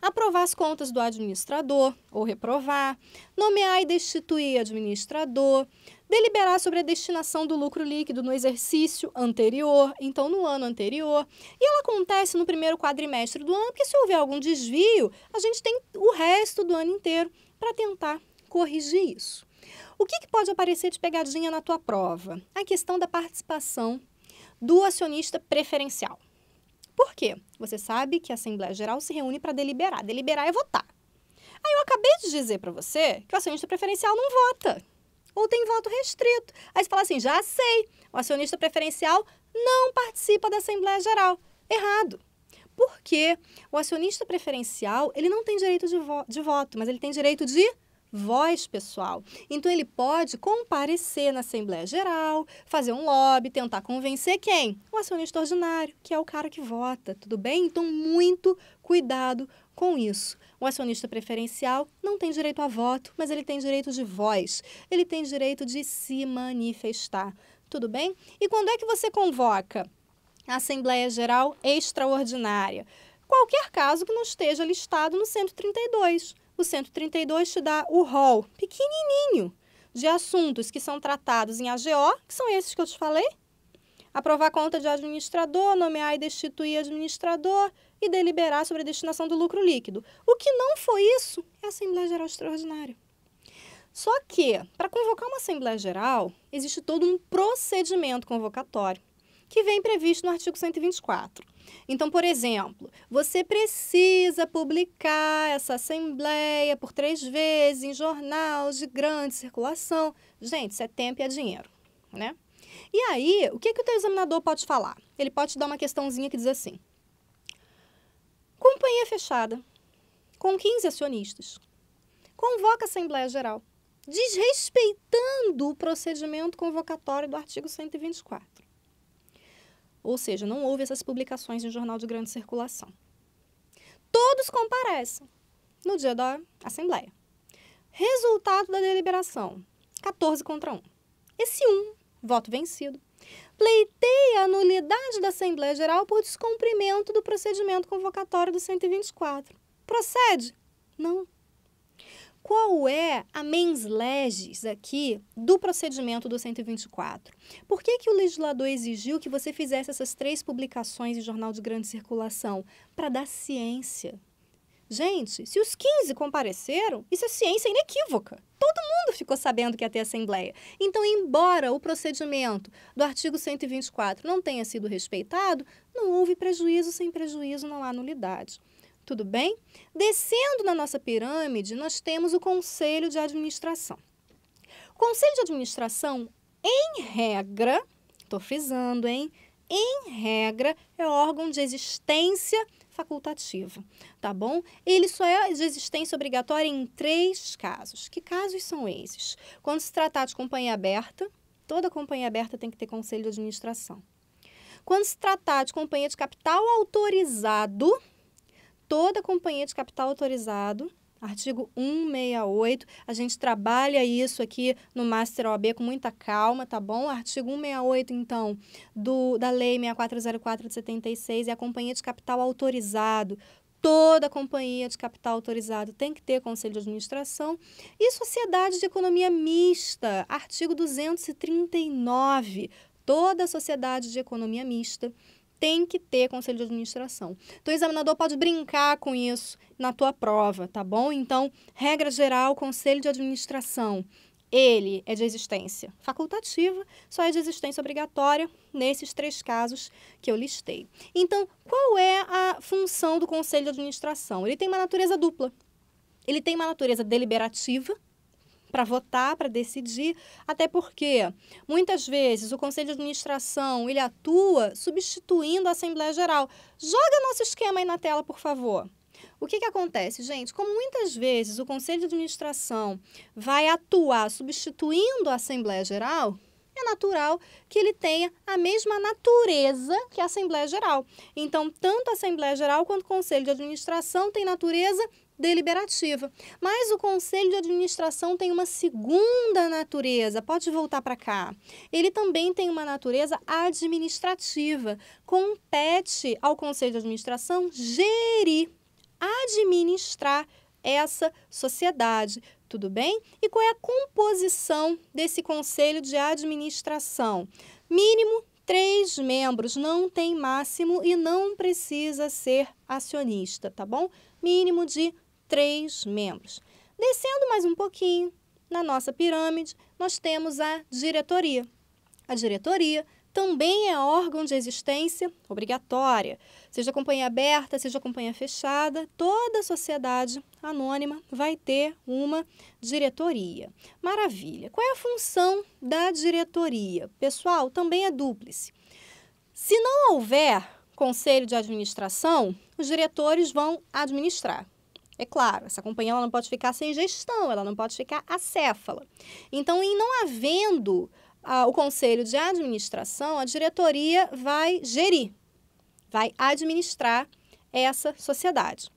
aprovar as contas do administrador ou reprovar, nomear e destituir administrador, deliberar sobre a destinação do lucro líquido no exercício anterior, então no ano anterior. E ela acontece no primeiro quadrimestre do ano, porque se houver algum desvio, a gente tem o resto do ano inteiro para tentar corrigir isso. O que, que pode aparecer de pegadinha na tua prova? A questão da participação do acionista preferencial. Por quê? Você sabe que a Assembleia Geral se reúne para deliberar. Deliberar é votar. Aí eu acabei de dizer para você que o acionista preferencial não vota. Ou tem voto restrito. Aí você fala assim: já sei, o acionista preferencial não participa da Assembleia Geral. Errado. Porque o acionista preferencial ele não tem direito de, vo de voto, mas ele tem direito de voz pessoal. Então ele pode comparecer na Assembleia Geral, fazer um lobby, tentar convencer quem? O acionista ordinário, que é o cara que vota, tudo bem? Então muito cuidado com isso. O acionista preferencial não tem direito a voto, mas ele tem direito de voz. Ele tem direito de se manifestar. Tudo bem? E quando é que você convoca a Assembleia Geral Extraordinária? Qualquer caso que não esteja listado no 132. O 132 te dá o rol pequenininho de assuntos que são tratados em AGO, que são esses que eu te falei. Aprovar conta de administrador, nomear e destituir administrador e deliberar sobre a destinação do lucro líquido. O que não foi isso é a Assembleia Geral Extraordinária. Só que, para convocar uma Assembleia Geral, existe todo um procedimento convocatório que vem previsto no artigo 124. Então, por exemplo, você precisa publicar essa assembleia por três vezes em jornal de grande circulação. Gente, isso é tempo e é dinheiro, né? E aí, o que, que o teu examinador pode falar? Ele pode te dar uma questãozinha que diz assim. Companhia fechada, com 15 acionistas, convoca a Assembleia Geral, desrespeitando o procedimento convocatório do artigo 124. Ou seja, não houve essas publicações em jornal de grande circulação. Todos comparecem no dia da Assembleia. Resultado da deliberação: 14 contra 1. Esse 1, voto vencido, pleiteia a nulidade da Assembleia Geral por descumprimento do procedimento convocatório do 124. Procede? Não qual é a mens legis aqui do procedimento do 124? Por que, que o legislador exigiu que você fizesse essas três publicações em jornal de grande circulação? Para dar ciência. Gente, se os 15 compareceram, isso é ciência inequívoca. Todo mundo ficou sabendo que ia ter assembleia. Então, embora o procedimento do artigo 124 não tenha sido respeitado, não houve prejuízo, sem prejuízo não há nulidade. Tudo bem? Descendo na nossa pirâmide, nós temos o conselho de administração. O conselho de administração, em regra, estou frisando, hein? Em regra, é órgão de existência facultativa, tá bom? Ele só é de existência obrigatória em três casos. Que casos são esses? Quando se tratar de companhia aberta, toda companhia aberta tem que ter conselho de administração. Quando se tratar de companhia de capital autorizado, toda companhia de capital autorizado, artigo 168. A gente trabalha isso aqui no Master OAB com muita calma, tá bom? Artigo 168, então, do, da Lei 6404 de 76 é a companhia de capital autorizado toda companhia de capital autorizado tem que ter conselho de administração e sociedade de economia mista, artigo 239, toda sociedade de economia mista tem que ter conselho de administração. Então, o examinador pode brincar com isso na tua prova, tá bom? Então, regra geral, conselho de administração, ele é de existência facultativa, só é de existência obrigatória nesses três casos que eu listei. Então, qual é a função do conselho de administração? Ele tem uma natureza dupla. Ele tem uma natureza deliberativa, para votar, para decidir, até porque muitas vezes o conselho de administração ele atua substituindo a Assembleia Geral. Joga nosso esquema aí na tela, por favor. O que, que acontece, gente? Como muitas vezes o conselho de administração vai atuar substituindo a Assembleia Geral, é natural que ele tenha a mesma natureza que a Assembleia Geral. Então, tanto a Assembleia Geral quanto o Conselho de Administração têm natureza deliberativa. Mas o conselho de administração tem uma segunda natureza, pode voltar para cá. Ele também tem uma natureza administrativa. Compete ao conselho de administração gerir, administrar essa sociedade, tudo bem? E qual é a composição desse conselho de administração? Mínimo três membros, não tem máximo e não precisa ser acionista, tá bom? Mínimo de três membros. Descendo mais um pouquinho, na nossa pirâmide, nós temos a diretoria. A diretoria também é órgão de existência obrigatória, seja companhia aberta, seja companhia fechada, toda sociedade anônima vai ter uma diretoria. Maravilha! Qual é a função da diretoria? Pessoal, também é dúplice. Se não houver conselho de administração, os diretores vão administrar. É claro, essa companhia ela não pode ficar sem gestão, ela não pode ficar acéfala. Então, em não havendo ah, o conselho de administração, a diretoria vai gerir, vai administrar essa sociedade.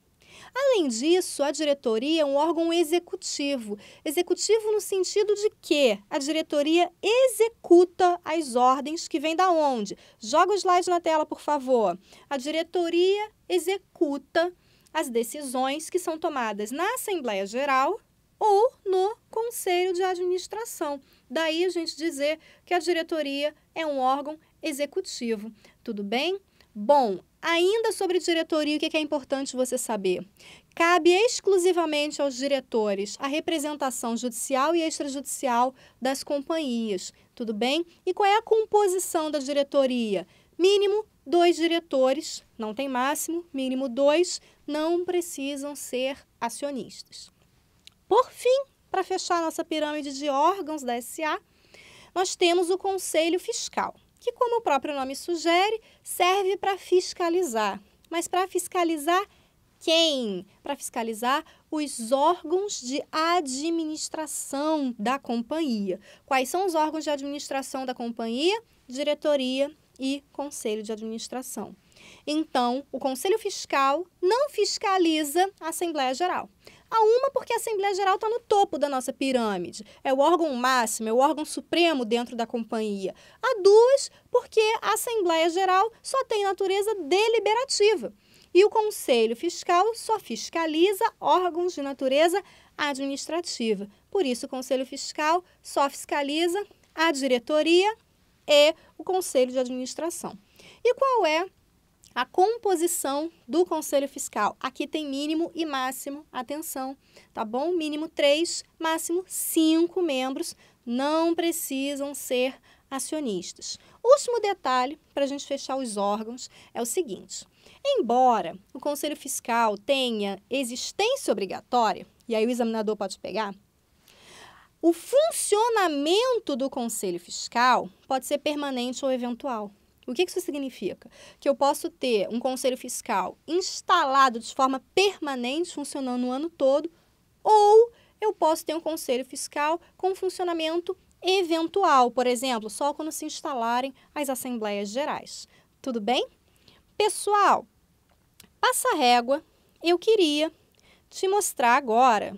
Além disso, a diretoria é um órgão executivo. Executivo no sentido de que a diretoria executa as ordens que vêm da onde? Joga o slide na tela, por favor. A diretoria executa as decisões que são tomadas na Assembleia Geral ou no Conselho de Administração. Daí a gente dizer que a diretoria é um órgão executivo. Tudo bem? Bom, ainda sobre diretoria, o que é, é importante você saber? Cabe exclusivamente aos diretores a representação judicial e extrajudicial das companhias. Tudo bem? E qual é a composição da diretoria? Mínimo dois diretores, não tem máximo, mínimo dois, não precisam ser acionistas. Por fim, para fechar nossa pirâmide de órgãos da SA, nós temos o Conselho Fiscal, que, como o próprio nome sugere, serve para fiscalizar. Mas para fiscalizar quem? Para fiscalizar os órgãos de administração da companhia. Quais são os órgãos de administração da companhia? Diretoria e conselho de administração. Então, o Conselho Fiscal não fiscaliza a Assembleia Geral. A uma, porque a Assembleia Geral está no topo da nossa pirâmide, é o órgão máximo, é o órgão supremo dentro da companhia. A duas, porque a Assembleia Geral só tem natureza deliberativa. E o Conselho Fiscal só fiscaliza órgãos de natureza administrativa. Por isso, o Conselho Fiscal só fiscaliza a diretoria e o Conselho de Administração. E qual é a composição do Conselho Fiscal? Aqui tem mínimo e máximo, atenção, tá bom? Mínimo três, máximo cinco membros, não precisam ser acionistas. Último detalhe para a gente fechar os órgãos é o seguinte: embora o Conselho Fiscal tenha existência obrigatória, e aí o examinador pode pegar, o funcionamento do conselho fiscal pode ser permanente ou eventual. O que isso significa? Que eu posso ter um conselho fiscal instalado de forma permanente, funcionando o ano todo, ou eu posso ter um conselho fiscal com funcionamento eventual, por exemplo, só quando se instalarem as assembleias gerais. Tudo bem? Pessoal, passa régua, eu queria te mostrar agora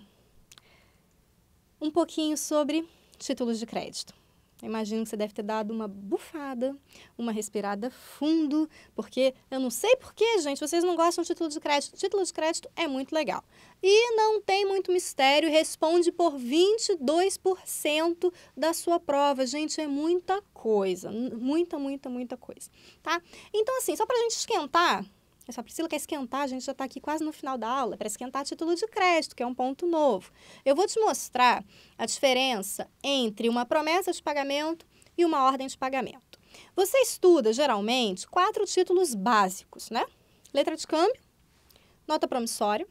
um pouquinho sobre títulos de crédito. Imagino que você deve ter dado uma bufada, uma respirada fundo, porque eu não sei porquê, gente, vocês não gostam de título de crédito. Título de crédito é muito legal. E não tem muito mistério, responde por 22% da sua prova. Gente, é muita coisa, muita, muita, muita coisa, tá? Então, assim, só para a gente esquentar essa é Priscila quer esquentar, a gente já está aqui quase no final da aula, para esquentar título de crédito, que é um ponto novo. Eu vou te mostrar a diferença entre uma promessa de pagamento e uma ordem de pagamento. Você estuda, geralmente, quatro títulos básicos, né? Letra de câmbio, nota promissória,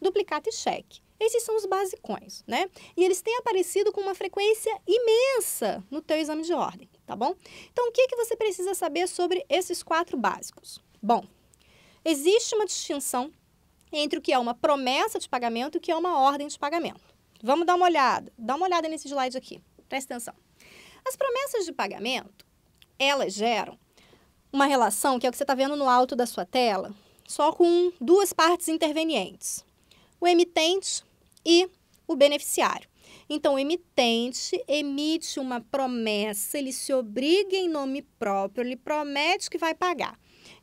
duplicata e cheque. Esses são os basicões, né? E eles têm aparecido com uma frequência imensa no teu exame de ordem, tá bom? Então, o que, que você precisa saber sobre esses quatro básicos? Bom, Existe uma distinção entre o que é uma promessa de pagamento e o que é uma ordem de pagamento. Vamos dar uma olhada. Dá uma olhada nesse slide aqui. Presta atenção. As promessas de pagamento, elas geram uma relação que é o que você está vendo no alto da sua tela, só com duas partes intervenientes: o emitente e o beneficiário. Então, o emitente emite uma promessa, ele se obriga em nome próprio, ele promete que vai pagar.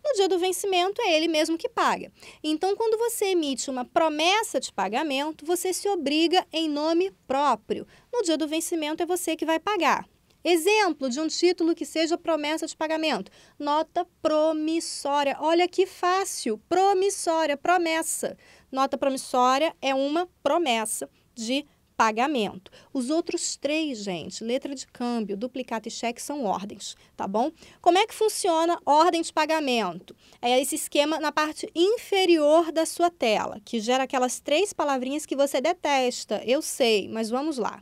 No dia do vencimento, é ele mesmo que paga. Então, quando você emite uma promessa de pagamento, você se obriga em nome próprio. No dia do vencimento, é você que vai pagar. Exemplo de um título que seja promessa de pagamento: nota promissória. Olha que fácil! Promissória, promessa. Nota promissória é uma promessa de pagamento. Os outros três, gente, letra de câmbio, duplicata e cheque, são ordens, tá bom? Como é que funciona ordem de pagamento? É esse esquema na parte inferior da sua tela, que gera aquelas três palavrinhas que você detesta. Eu sei, mas vamos lá.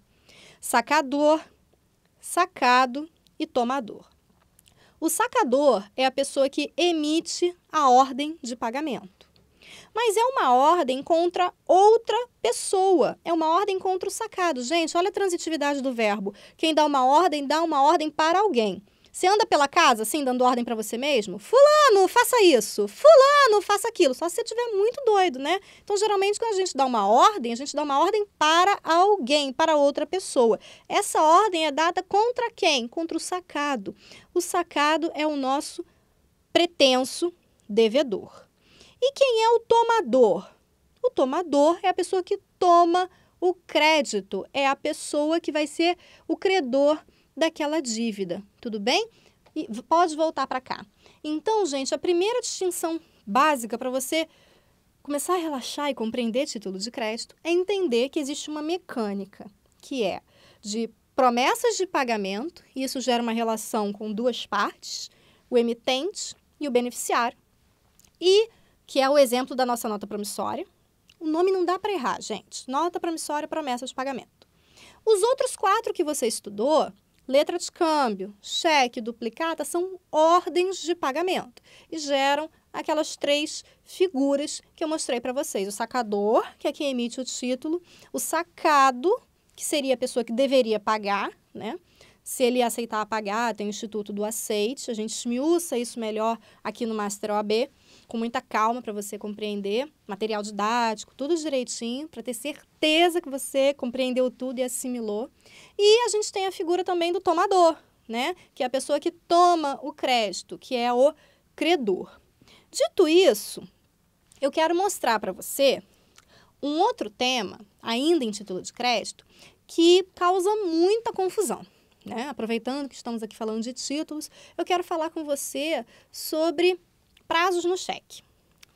Sacador, sacado e tomador. O sacador é a pessoa que emite a ordem de pagamento mas é uma ordem contra outra pessoa. É uma ordem contra o sacado. Gente, olha a transitividade do verbo. Quem dá uma ordem, dá uma ordem para alguém. Você anda pela casa, assim, dando ordem para você mesmo? Fulano, faça isso. Fulano, faça aquilo. Só se você estiver muito doido, né? Então, geralmente, quando a gente dá uma ordem, a gente dá uma ordem para alguém, para outra pessoa. Essa ordem é dada contra quem? Contra o sacado. O sacado é o nosso pretenso devedor. E quem é o tomador? O tomador é a pessoa que toma o crédito, é a pessoa que vai ser o credor daquela dívida, tudo bem? E pode voltar para cá. Então, gente, a primeira distinção básica para você começar a relaxar e compreender título de crédito é entender que existe uma mecânica, que é de promessas de pagamento, e isso gera uma relação com duas partes, o emitente e o beneficiário, e que é o exemplo da nossa nota promissória. O nome não dá para errar, gente. Nota promissória, promessa de pagamento. Os outros quatro que você estudou, letra de câmbio, cheque, duplicata, são ordens de pagamento e geram aquelas três figuras que eu mostrei para vocês. O sacador, que é quem emite o título, o sacado, que seria a pessoa que deveria pagar, né? Se ele aceitar pagar, tem o Instituto do Aceite, a gente esmiuça isso melhor aqui no Master OAB com muita calma para você compreender, material didático, tudo direitinho, para ter certeza que você compreendeu tudo e assimilou. E a gente tem a figura também do tomador, né? Que é a pessoa que toma o crédito, que é o credor. Dito isso, eu quero mostrar para você um outro tema, ainda em título de crédito, que causa muita confusão. Né? Aproveitando que estamos aqui falando de títulos, eu quero falar com você sobre prazos no cheque.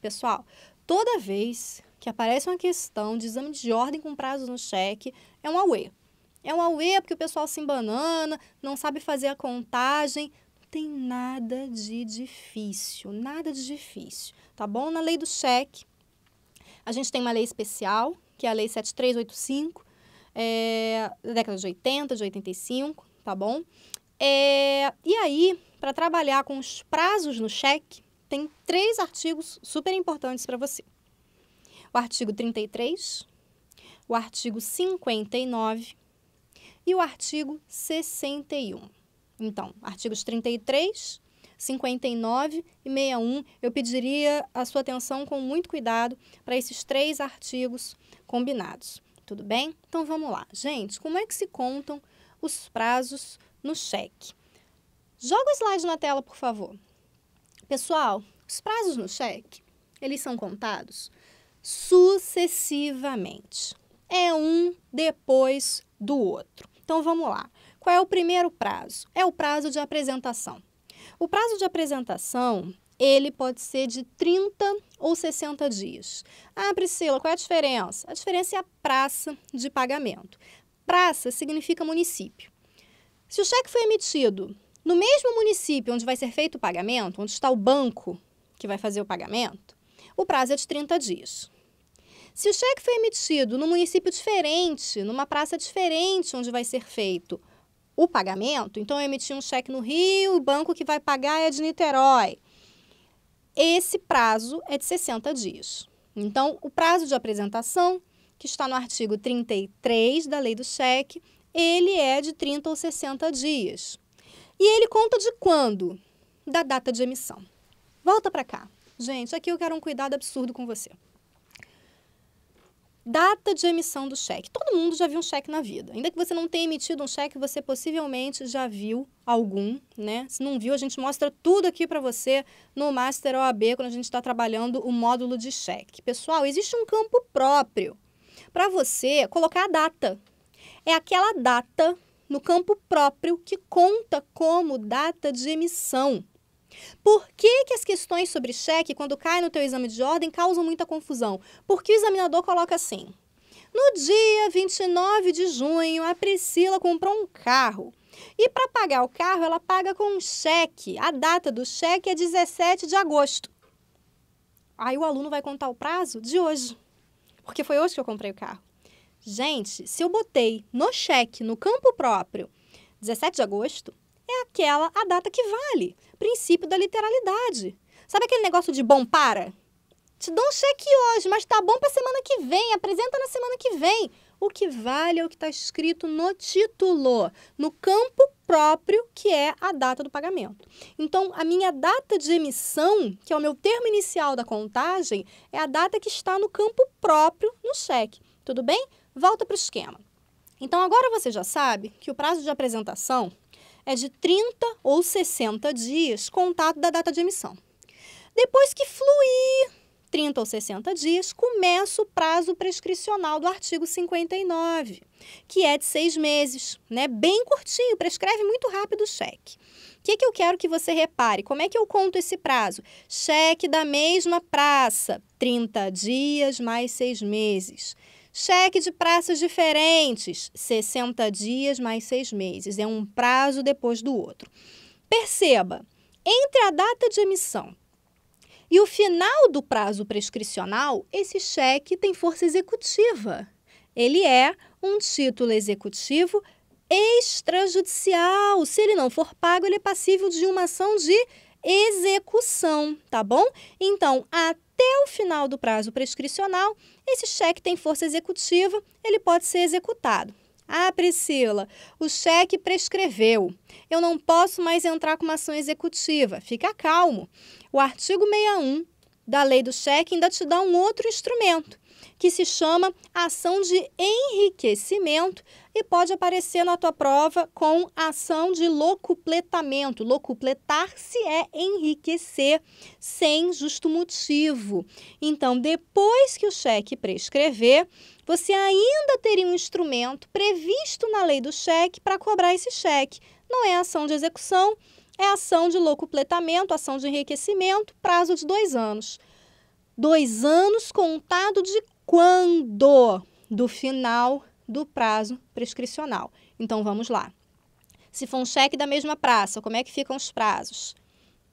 Pessoal, toda vez que aparece uma questão de exame de ordem com prazos no cheque, é um auê. É um auê porque o pessoal se embanana, não sabe fazer a contagem. Não tem nada de difícil, nada de difícil, tá bom? Na lei do cheque, a gente tem uma lei especial, que é a Lei 7385, é, eh, da década de 80, de 85, tá bom? É, e aí, para trabalhar com os prazos no cheque, tem três artigos super importantes para você: o artigo 33, o artigo 59 e o artigo 61. Então, artigos 33, 59 e 61, eu pediria a sua atenção com muito cuidado para esses três artigos combinados. Tudo bem? Então vamos lá. Gente, como é que se contam os prazos no cheque? Joga o slide na tela, por favor. Pessoal, os prazos no cheque, eles são contados sucessivamente. É um depois do outro. Então vamos lá. Qual é o primeiro prazo? É o prazo de apresentação. O prazo de apresentação, ele pode ser de 30 ou 60 dias. Ah, Priscila, qual é a diferença? A diferença é a praça de pagamento. Praça significa município. Se o cheque foi emitido no mesmo município onde vai ser feito o pagamento, onde está o banco que vai fazer o pagamento, o prazo é de 30 dias. Se o cheque foi emitido num município diferente, numa praça diferente onde vai ser feito o pagamento, então eu emiti um cheque no Rio, o banco que vai pagar é de Niterói. Esse prazo é de 60 dias. Então, o prazo de apresentação, que está no artigo 33 da Lei do Cheque, ele é de 30 ou 60 dias. E ele conta de quando? Da data de emissão. Volta para cá. Gente, aqui eu quero um cuidado absurdo com você. Data de emissão do cheque. Todo mundo já viu um cheque na vida. Ainda que você não tenha emitido um cheque, você possivelmente já viu algum, né? Se não viu, a gente mostra tudo aqui para você no Master OAB, quando a gente está trabalhando o módulo de cheque. Pessoal, existe um campo próprio para você colocar a data. É aquela data no campo próprio que conta como data de emissão. Por que, que as questões sobre cheque, quando caem no teu exame de ordem, causam muita confusão? Porque o examinador coloca assim: no dia 29 de junho, a Priscila comprou um carro. E para pagar o carro, ela paga com um cheque. A data do cheque é 17 de agosto. Aí o aluno vai contar o prazo de hoje, porque foi hoje que eu comprei o carro. Gente, se eu botei no cheque, no campo próprio, 17 de agosto, é aquela a data que vale. Princípio da literalidade. Sabe aquele negócio de bom para? Te dou um cheque hoje, mas tá bom para semana que vem, apresenta na semana que vem. O que vale é o que está escrito no título, no campo próprio, que é a data do pagamento. Então, a minha data de emissão, que é o meu termo inicial da contagem, é a data que está no campo próprio no cheque. Tudo bem? Volta para o esquema. Então, agora você já sabe que o prazo de apresentação é de 30 ou 60 dias contado da data de emissão. Depois que fluir 30 ou 60 dias, começa o prazo prescricional do artigo 59, que é de seis meses, né? Bem curtinho, prescreve muito rápido o cheque. O que, que eu quero que você repare? Como é que eu conto esse prazo? Cheque da mesma praça, 30 dias mais seis meses. Cheque de prazos diferentes, 60 dias mais seis meses, é um prazo depois do outro. Perceba, entre a data de emissão e o final do prazo prescricional, esse cheque tem força executiva. Ele é um título executivo extrajudicial. Se ele não for pago, ele é passível de uma ação de execução, tá bom? Então, até até o final do prazo prescricional, esse cheque tem força executiva, ele pode ser executado. Ah, Priscila, o cheque prescreveu. Eu não posso mais entrar com uma ação executiva. Fica calmo. O artigo 61 da lei do cheque ainda te dá um outro instrumento, que se chama ação de enriquecimento e pode aparecer na tua prova com ação de locupletamento. Locupletar-se é enriquecer sem justo motivo. Então, depois que o cheque prescrever, você ainda teria um instrumento previsto na lei do cheque para cobrar esse cheque. Não é ação de execução, é ação de locupletamento, ação de enriquecimento, prazo de dois anos. Dois anos contado de quando do final do prazo prescricional. Então vamos lá. Se for um cheque da mesma praça, como é que ficam os prazos?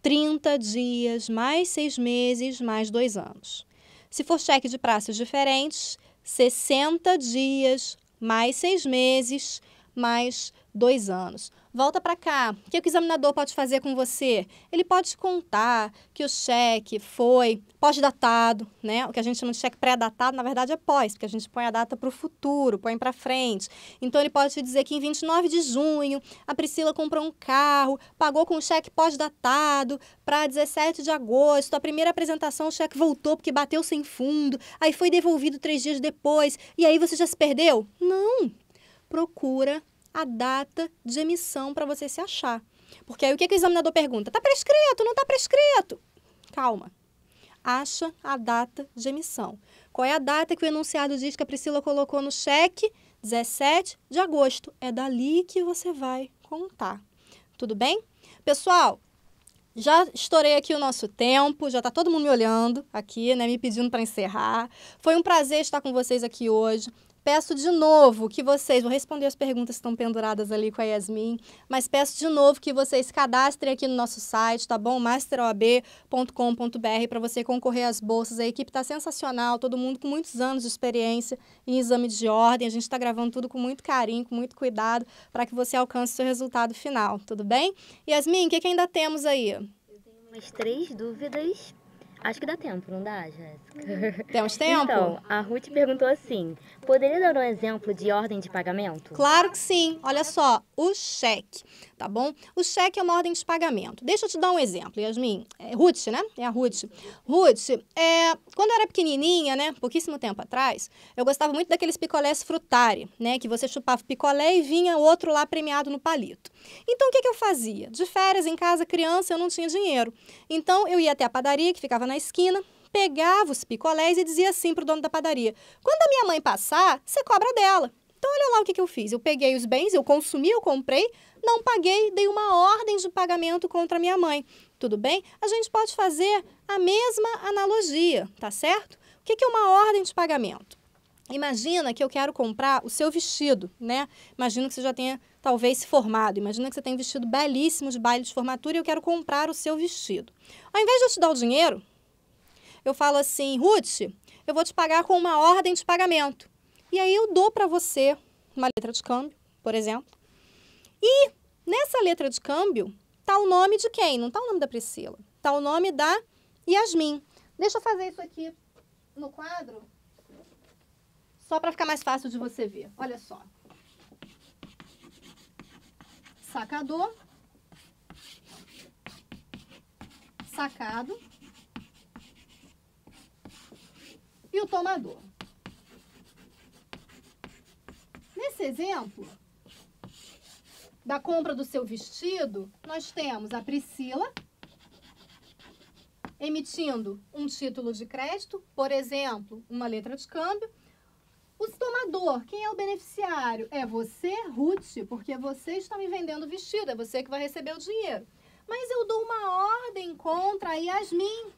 30 dias, mais 6 meses, mais 2 anos. Se for cheque de praças diferentes, 60 dias, mais 6 meses, mais dois anos. Volta para cá. O é que o examinador pode fazer com você? Ele pode contar que o cheque foi pós-datado, né? O que a gente chama de cheque pré-datado, na verdade é pós, porque a gente põe a data para o futuro, põe para frente. Então ele pode te dizer que em 29 de junho a Priscila comprou um carro, pagou com o cheque pós-datado para 17 de agosto. A primeira apresentação o cheque voltou porque bateu sem fundo, aí foi devolvido três dias depois. E aí você já se perdeu? Não, procura a data de emissão para você se achar. Porque aí o que, que o examinador pergunta? Está prescrito, não está prescrito? Calma. Acha a data de emissão. Qual é a data que o enunciado diz que a Priscila colocou no cheque? 17 de agosto. É dali que você vai contar. Tudo bem? Pessoal, já estourei aqui o nosso tempo, já está todo mundo me olhando aqui, né, me pedindo para encerrar. Foi um prazer estar com vocês aqui hoje. Peço de novo que vocês, vou responder as perguntas que estão penduradas ali com a Yasmin, mas peço de novo que vocês cadastrem aqui no nosso site, tá bom? masteroab.com.br para você concorrer às bolsas. A equipe está sensacional, todo mundo com muitos anos de experiência em exame de ordem. A gente está gravando tudo com muito carinho, com muito cuidado, para que você alcance o seu resultado final, tudo bem? Yasmin, o que, que ainda temos aí? Eu tenho umas três dúvidas Acho que dá tempo, não dá, Jéssica? Temos tempo? Então, a Ruth perguntou assim: poderia dar um exemplo de ordem de pagamento? Claro que sim. Olha só, o cheque tá bom? O cheque é uma ordem de pagamento. Deixa eu te dar um exemplo, Yasmin. É, Ruth, né? É a Ruth. Ruth, é, quando eu era pequenininha, né? Pouquíssimo tempo atrás, eu gostava muito daqueles picolés frutari, né? Que você chupava picolé e vinha outro lá premiado no palito. Então, o que, que eu fazia? De férias, em casa, criança, eu não tinha dinheiro. Então, eu ia até a padaria, que ficava na esquina, pegava os picolés e dizia assim para o dono da padaria: Quando a minha mãe passar, você cobra dela. Então, olha lá o que, que eu fiz. Eu peguei os bens, eu consumi, eu comprei, não paguei, dei uma ordem de pagamento contra minha mãe. Tudo bem? A gente pode fazer a mesma analogia, tá certo? O que, que é uma ordem de pagamento? Imagina que eu quero comprar o seu vestido, né? Imagina que você já tenha talvez se formado. Imagina que você tem um vestido belíssimo de baile de formatura e eu quero comprar o seu vestido. Ao invés de eu te dar o dinheiro, eu falo assim, Ruth, eu vou te pagar com uma ordem de pagamento. E aí eu dou para você uma letra de câmbio, por exemplo. E nessa letra de câmbio tá o nome de quem? Não tá o nome da Priscila. Tá o nome da Yasmin. Deixa eu fazer isso aqui no quadro só para ficar mais fácil de você ver. Olha só. Sacador. Sacado. E o tomador. Nesse exemplo da compra do seu vestido, nós temos a Priscila emitindo um título de crédito, por exemplo, uma letra de câmbio. O tomador, quem é o beneficiário? É você, Ruth, porque você está me vendendo o vestido, é você que vai receber o dinheiro. Mas eu dou uma ordem contra a Yasmin,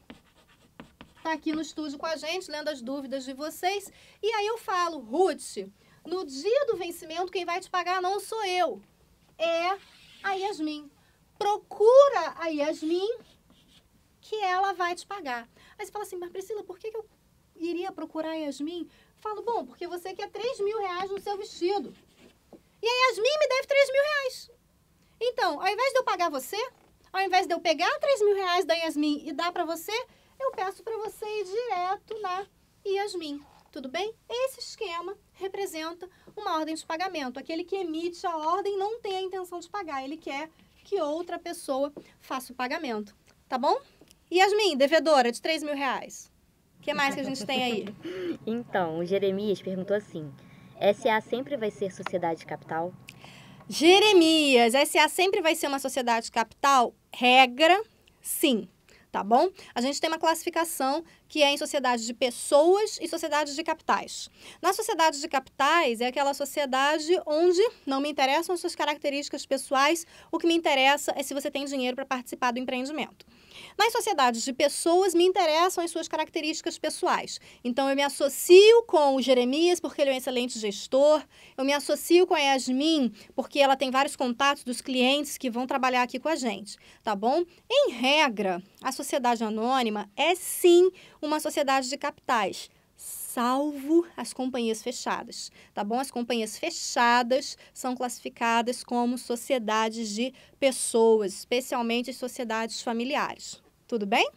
está aqui no estúdio com a gente, lendo as dúvidas de vocês. E aí eu falo, Ruth, no dia do vencimento, quem vai te pagar não sou eu, é a Yasmin. Procura a Yasmin que ela vai te pagar. Aí você fala assim, mas Priscila, por que, que eu iria procurar a Yasmin? Falo, bom, porque você quer 3 mil reais no seu vestido. E a Yasmin me deve 3 mil reais. Então, ao invés de eu pagar você, ao invés de eu pegar 3 mil reais da Yasmin e dar para você, eu peço para você ir direto na Yasmin. Tudo bem? Esse esquema representa uma ordem de pagamento. Aquele que emite a ordem não tem a intenção de pagar, ele quer que outra pessoa faça o pagamento. Tá bom? Yasmin, devedora de 3 mil reais. O que mais que a gente tem aí? então, o Jeremias perguntou assim: SA sempre vai ser sociedade capital? Jeremias, SA sempre vai ser uma sociedade capital? Regra, sim tá bom? A gente tem uma classificação que é em sociedade de pessoas e sociedade de capitais. Na sociedade de capitais é aquela sociedade onde não me interessam as suas características pessoais, o que me interessa é se você tem dinheiro para participar do empreendimento. Nas sociedades de pessoas, me interessam as suas características pessoais. Então, eu me associo com o Jeremias, porque ele é um excelente gestor. Eu me associo com a Yasmin, porque ela tem vários contatos dos clientes que vão trabalhar aqui com a gente, tá bom? Em regra, a sociedade anônima é sim uma sociedade de capitais salvo as companhias fechadas, tá bom? As companhias fechadas são classificadas como sociedades de pessoas, especialmente as sociedades familiares. Tudo bem?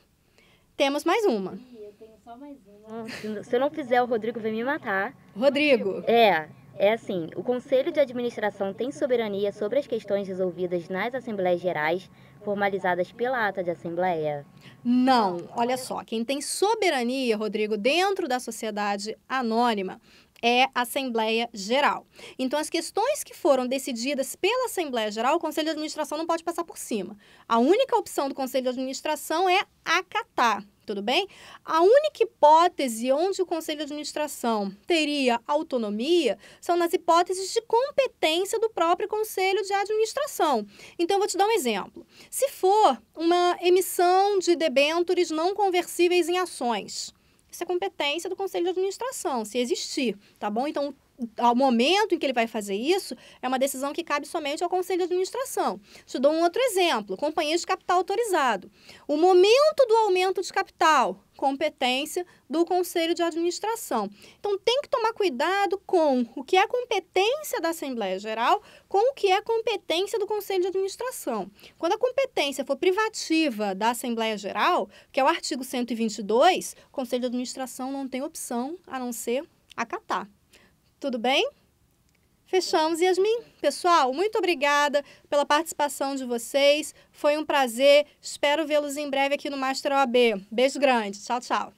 Temos mais uma. Eu tenho só mais uma. Ah, se eu não fizer, o Rodrigo vai me matar. Rodrigo! É, é assim: o Conselho de Administração tem soberania sobre as questões resolvidas nas Assembleias Gerais, formalizadas pela ata de Assembleia? Não, olha só: quem tem soberania, Rodrigo, dentro da sociedade anônima é Assembleia Geral. Então, as questões que foram decididas pela Assembleia Geral, o Conselho de Administração não pode passar por cima. A única opção do Conselho de Administração é acatar, tudo bem? A única hipótese onde o Conselho de Administração teria autonomia são nas hipóteses de competência do próprio Conselho de Administração. Então, eu vou te dar um exemplo. Se for uma emissão de debêntures não conversíveis em ações, isso é competência do Conselho de Administração, se existir, tá bom? Então, ao momento em que ele vai fazer isso, é uma decisão que cabe somente ao Conselho de Administração. Te dou um outro exemplo: companhias de capital autorizado. O momento do aumento de capital, competência do Conselho de Administração. Então, tem que tomar cuidado com o que é competência da Assembleia Geral com o que é competência do Conselho de Administração. Quando a competência for privativa da Assembleia Geral, que é o artigo 122, o Conselho de Administração não tem opção a não ser acatar. Tudo bem? Fechamos, Yasmin. Pessoal, muito obrigada pela participação de vocês. Foi um prazer. Espero vê-los em breve aqui no Master OAB. Beijo grande. Tchau, tchau.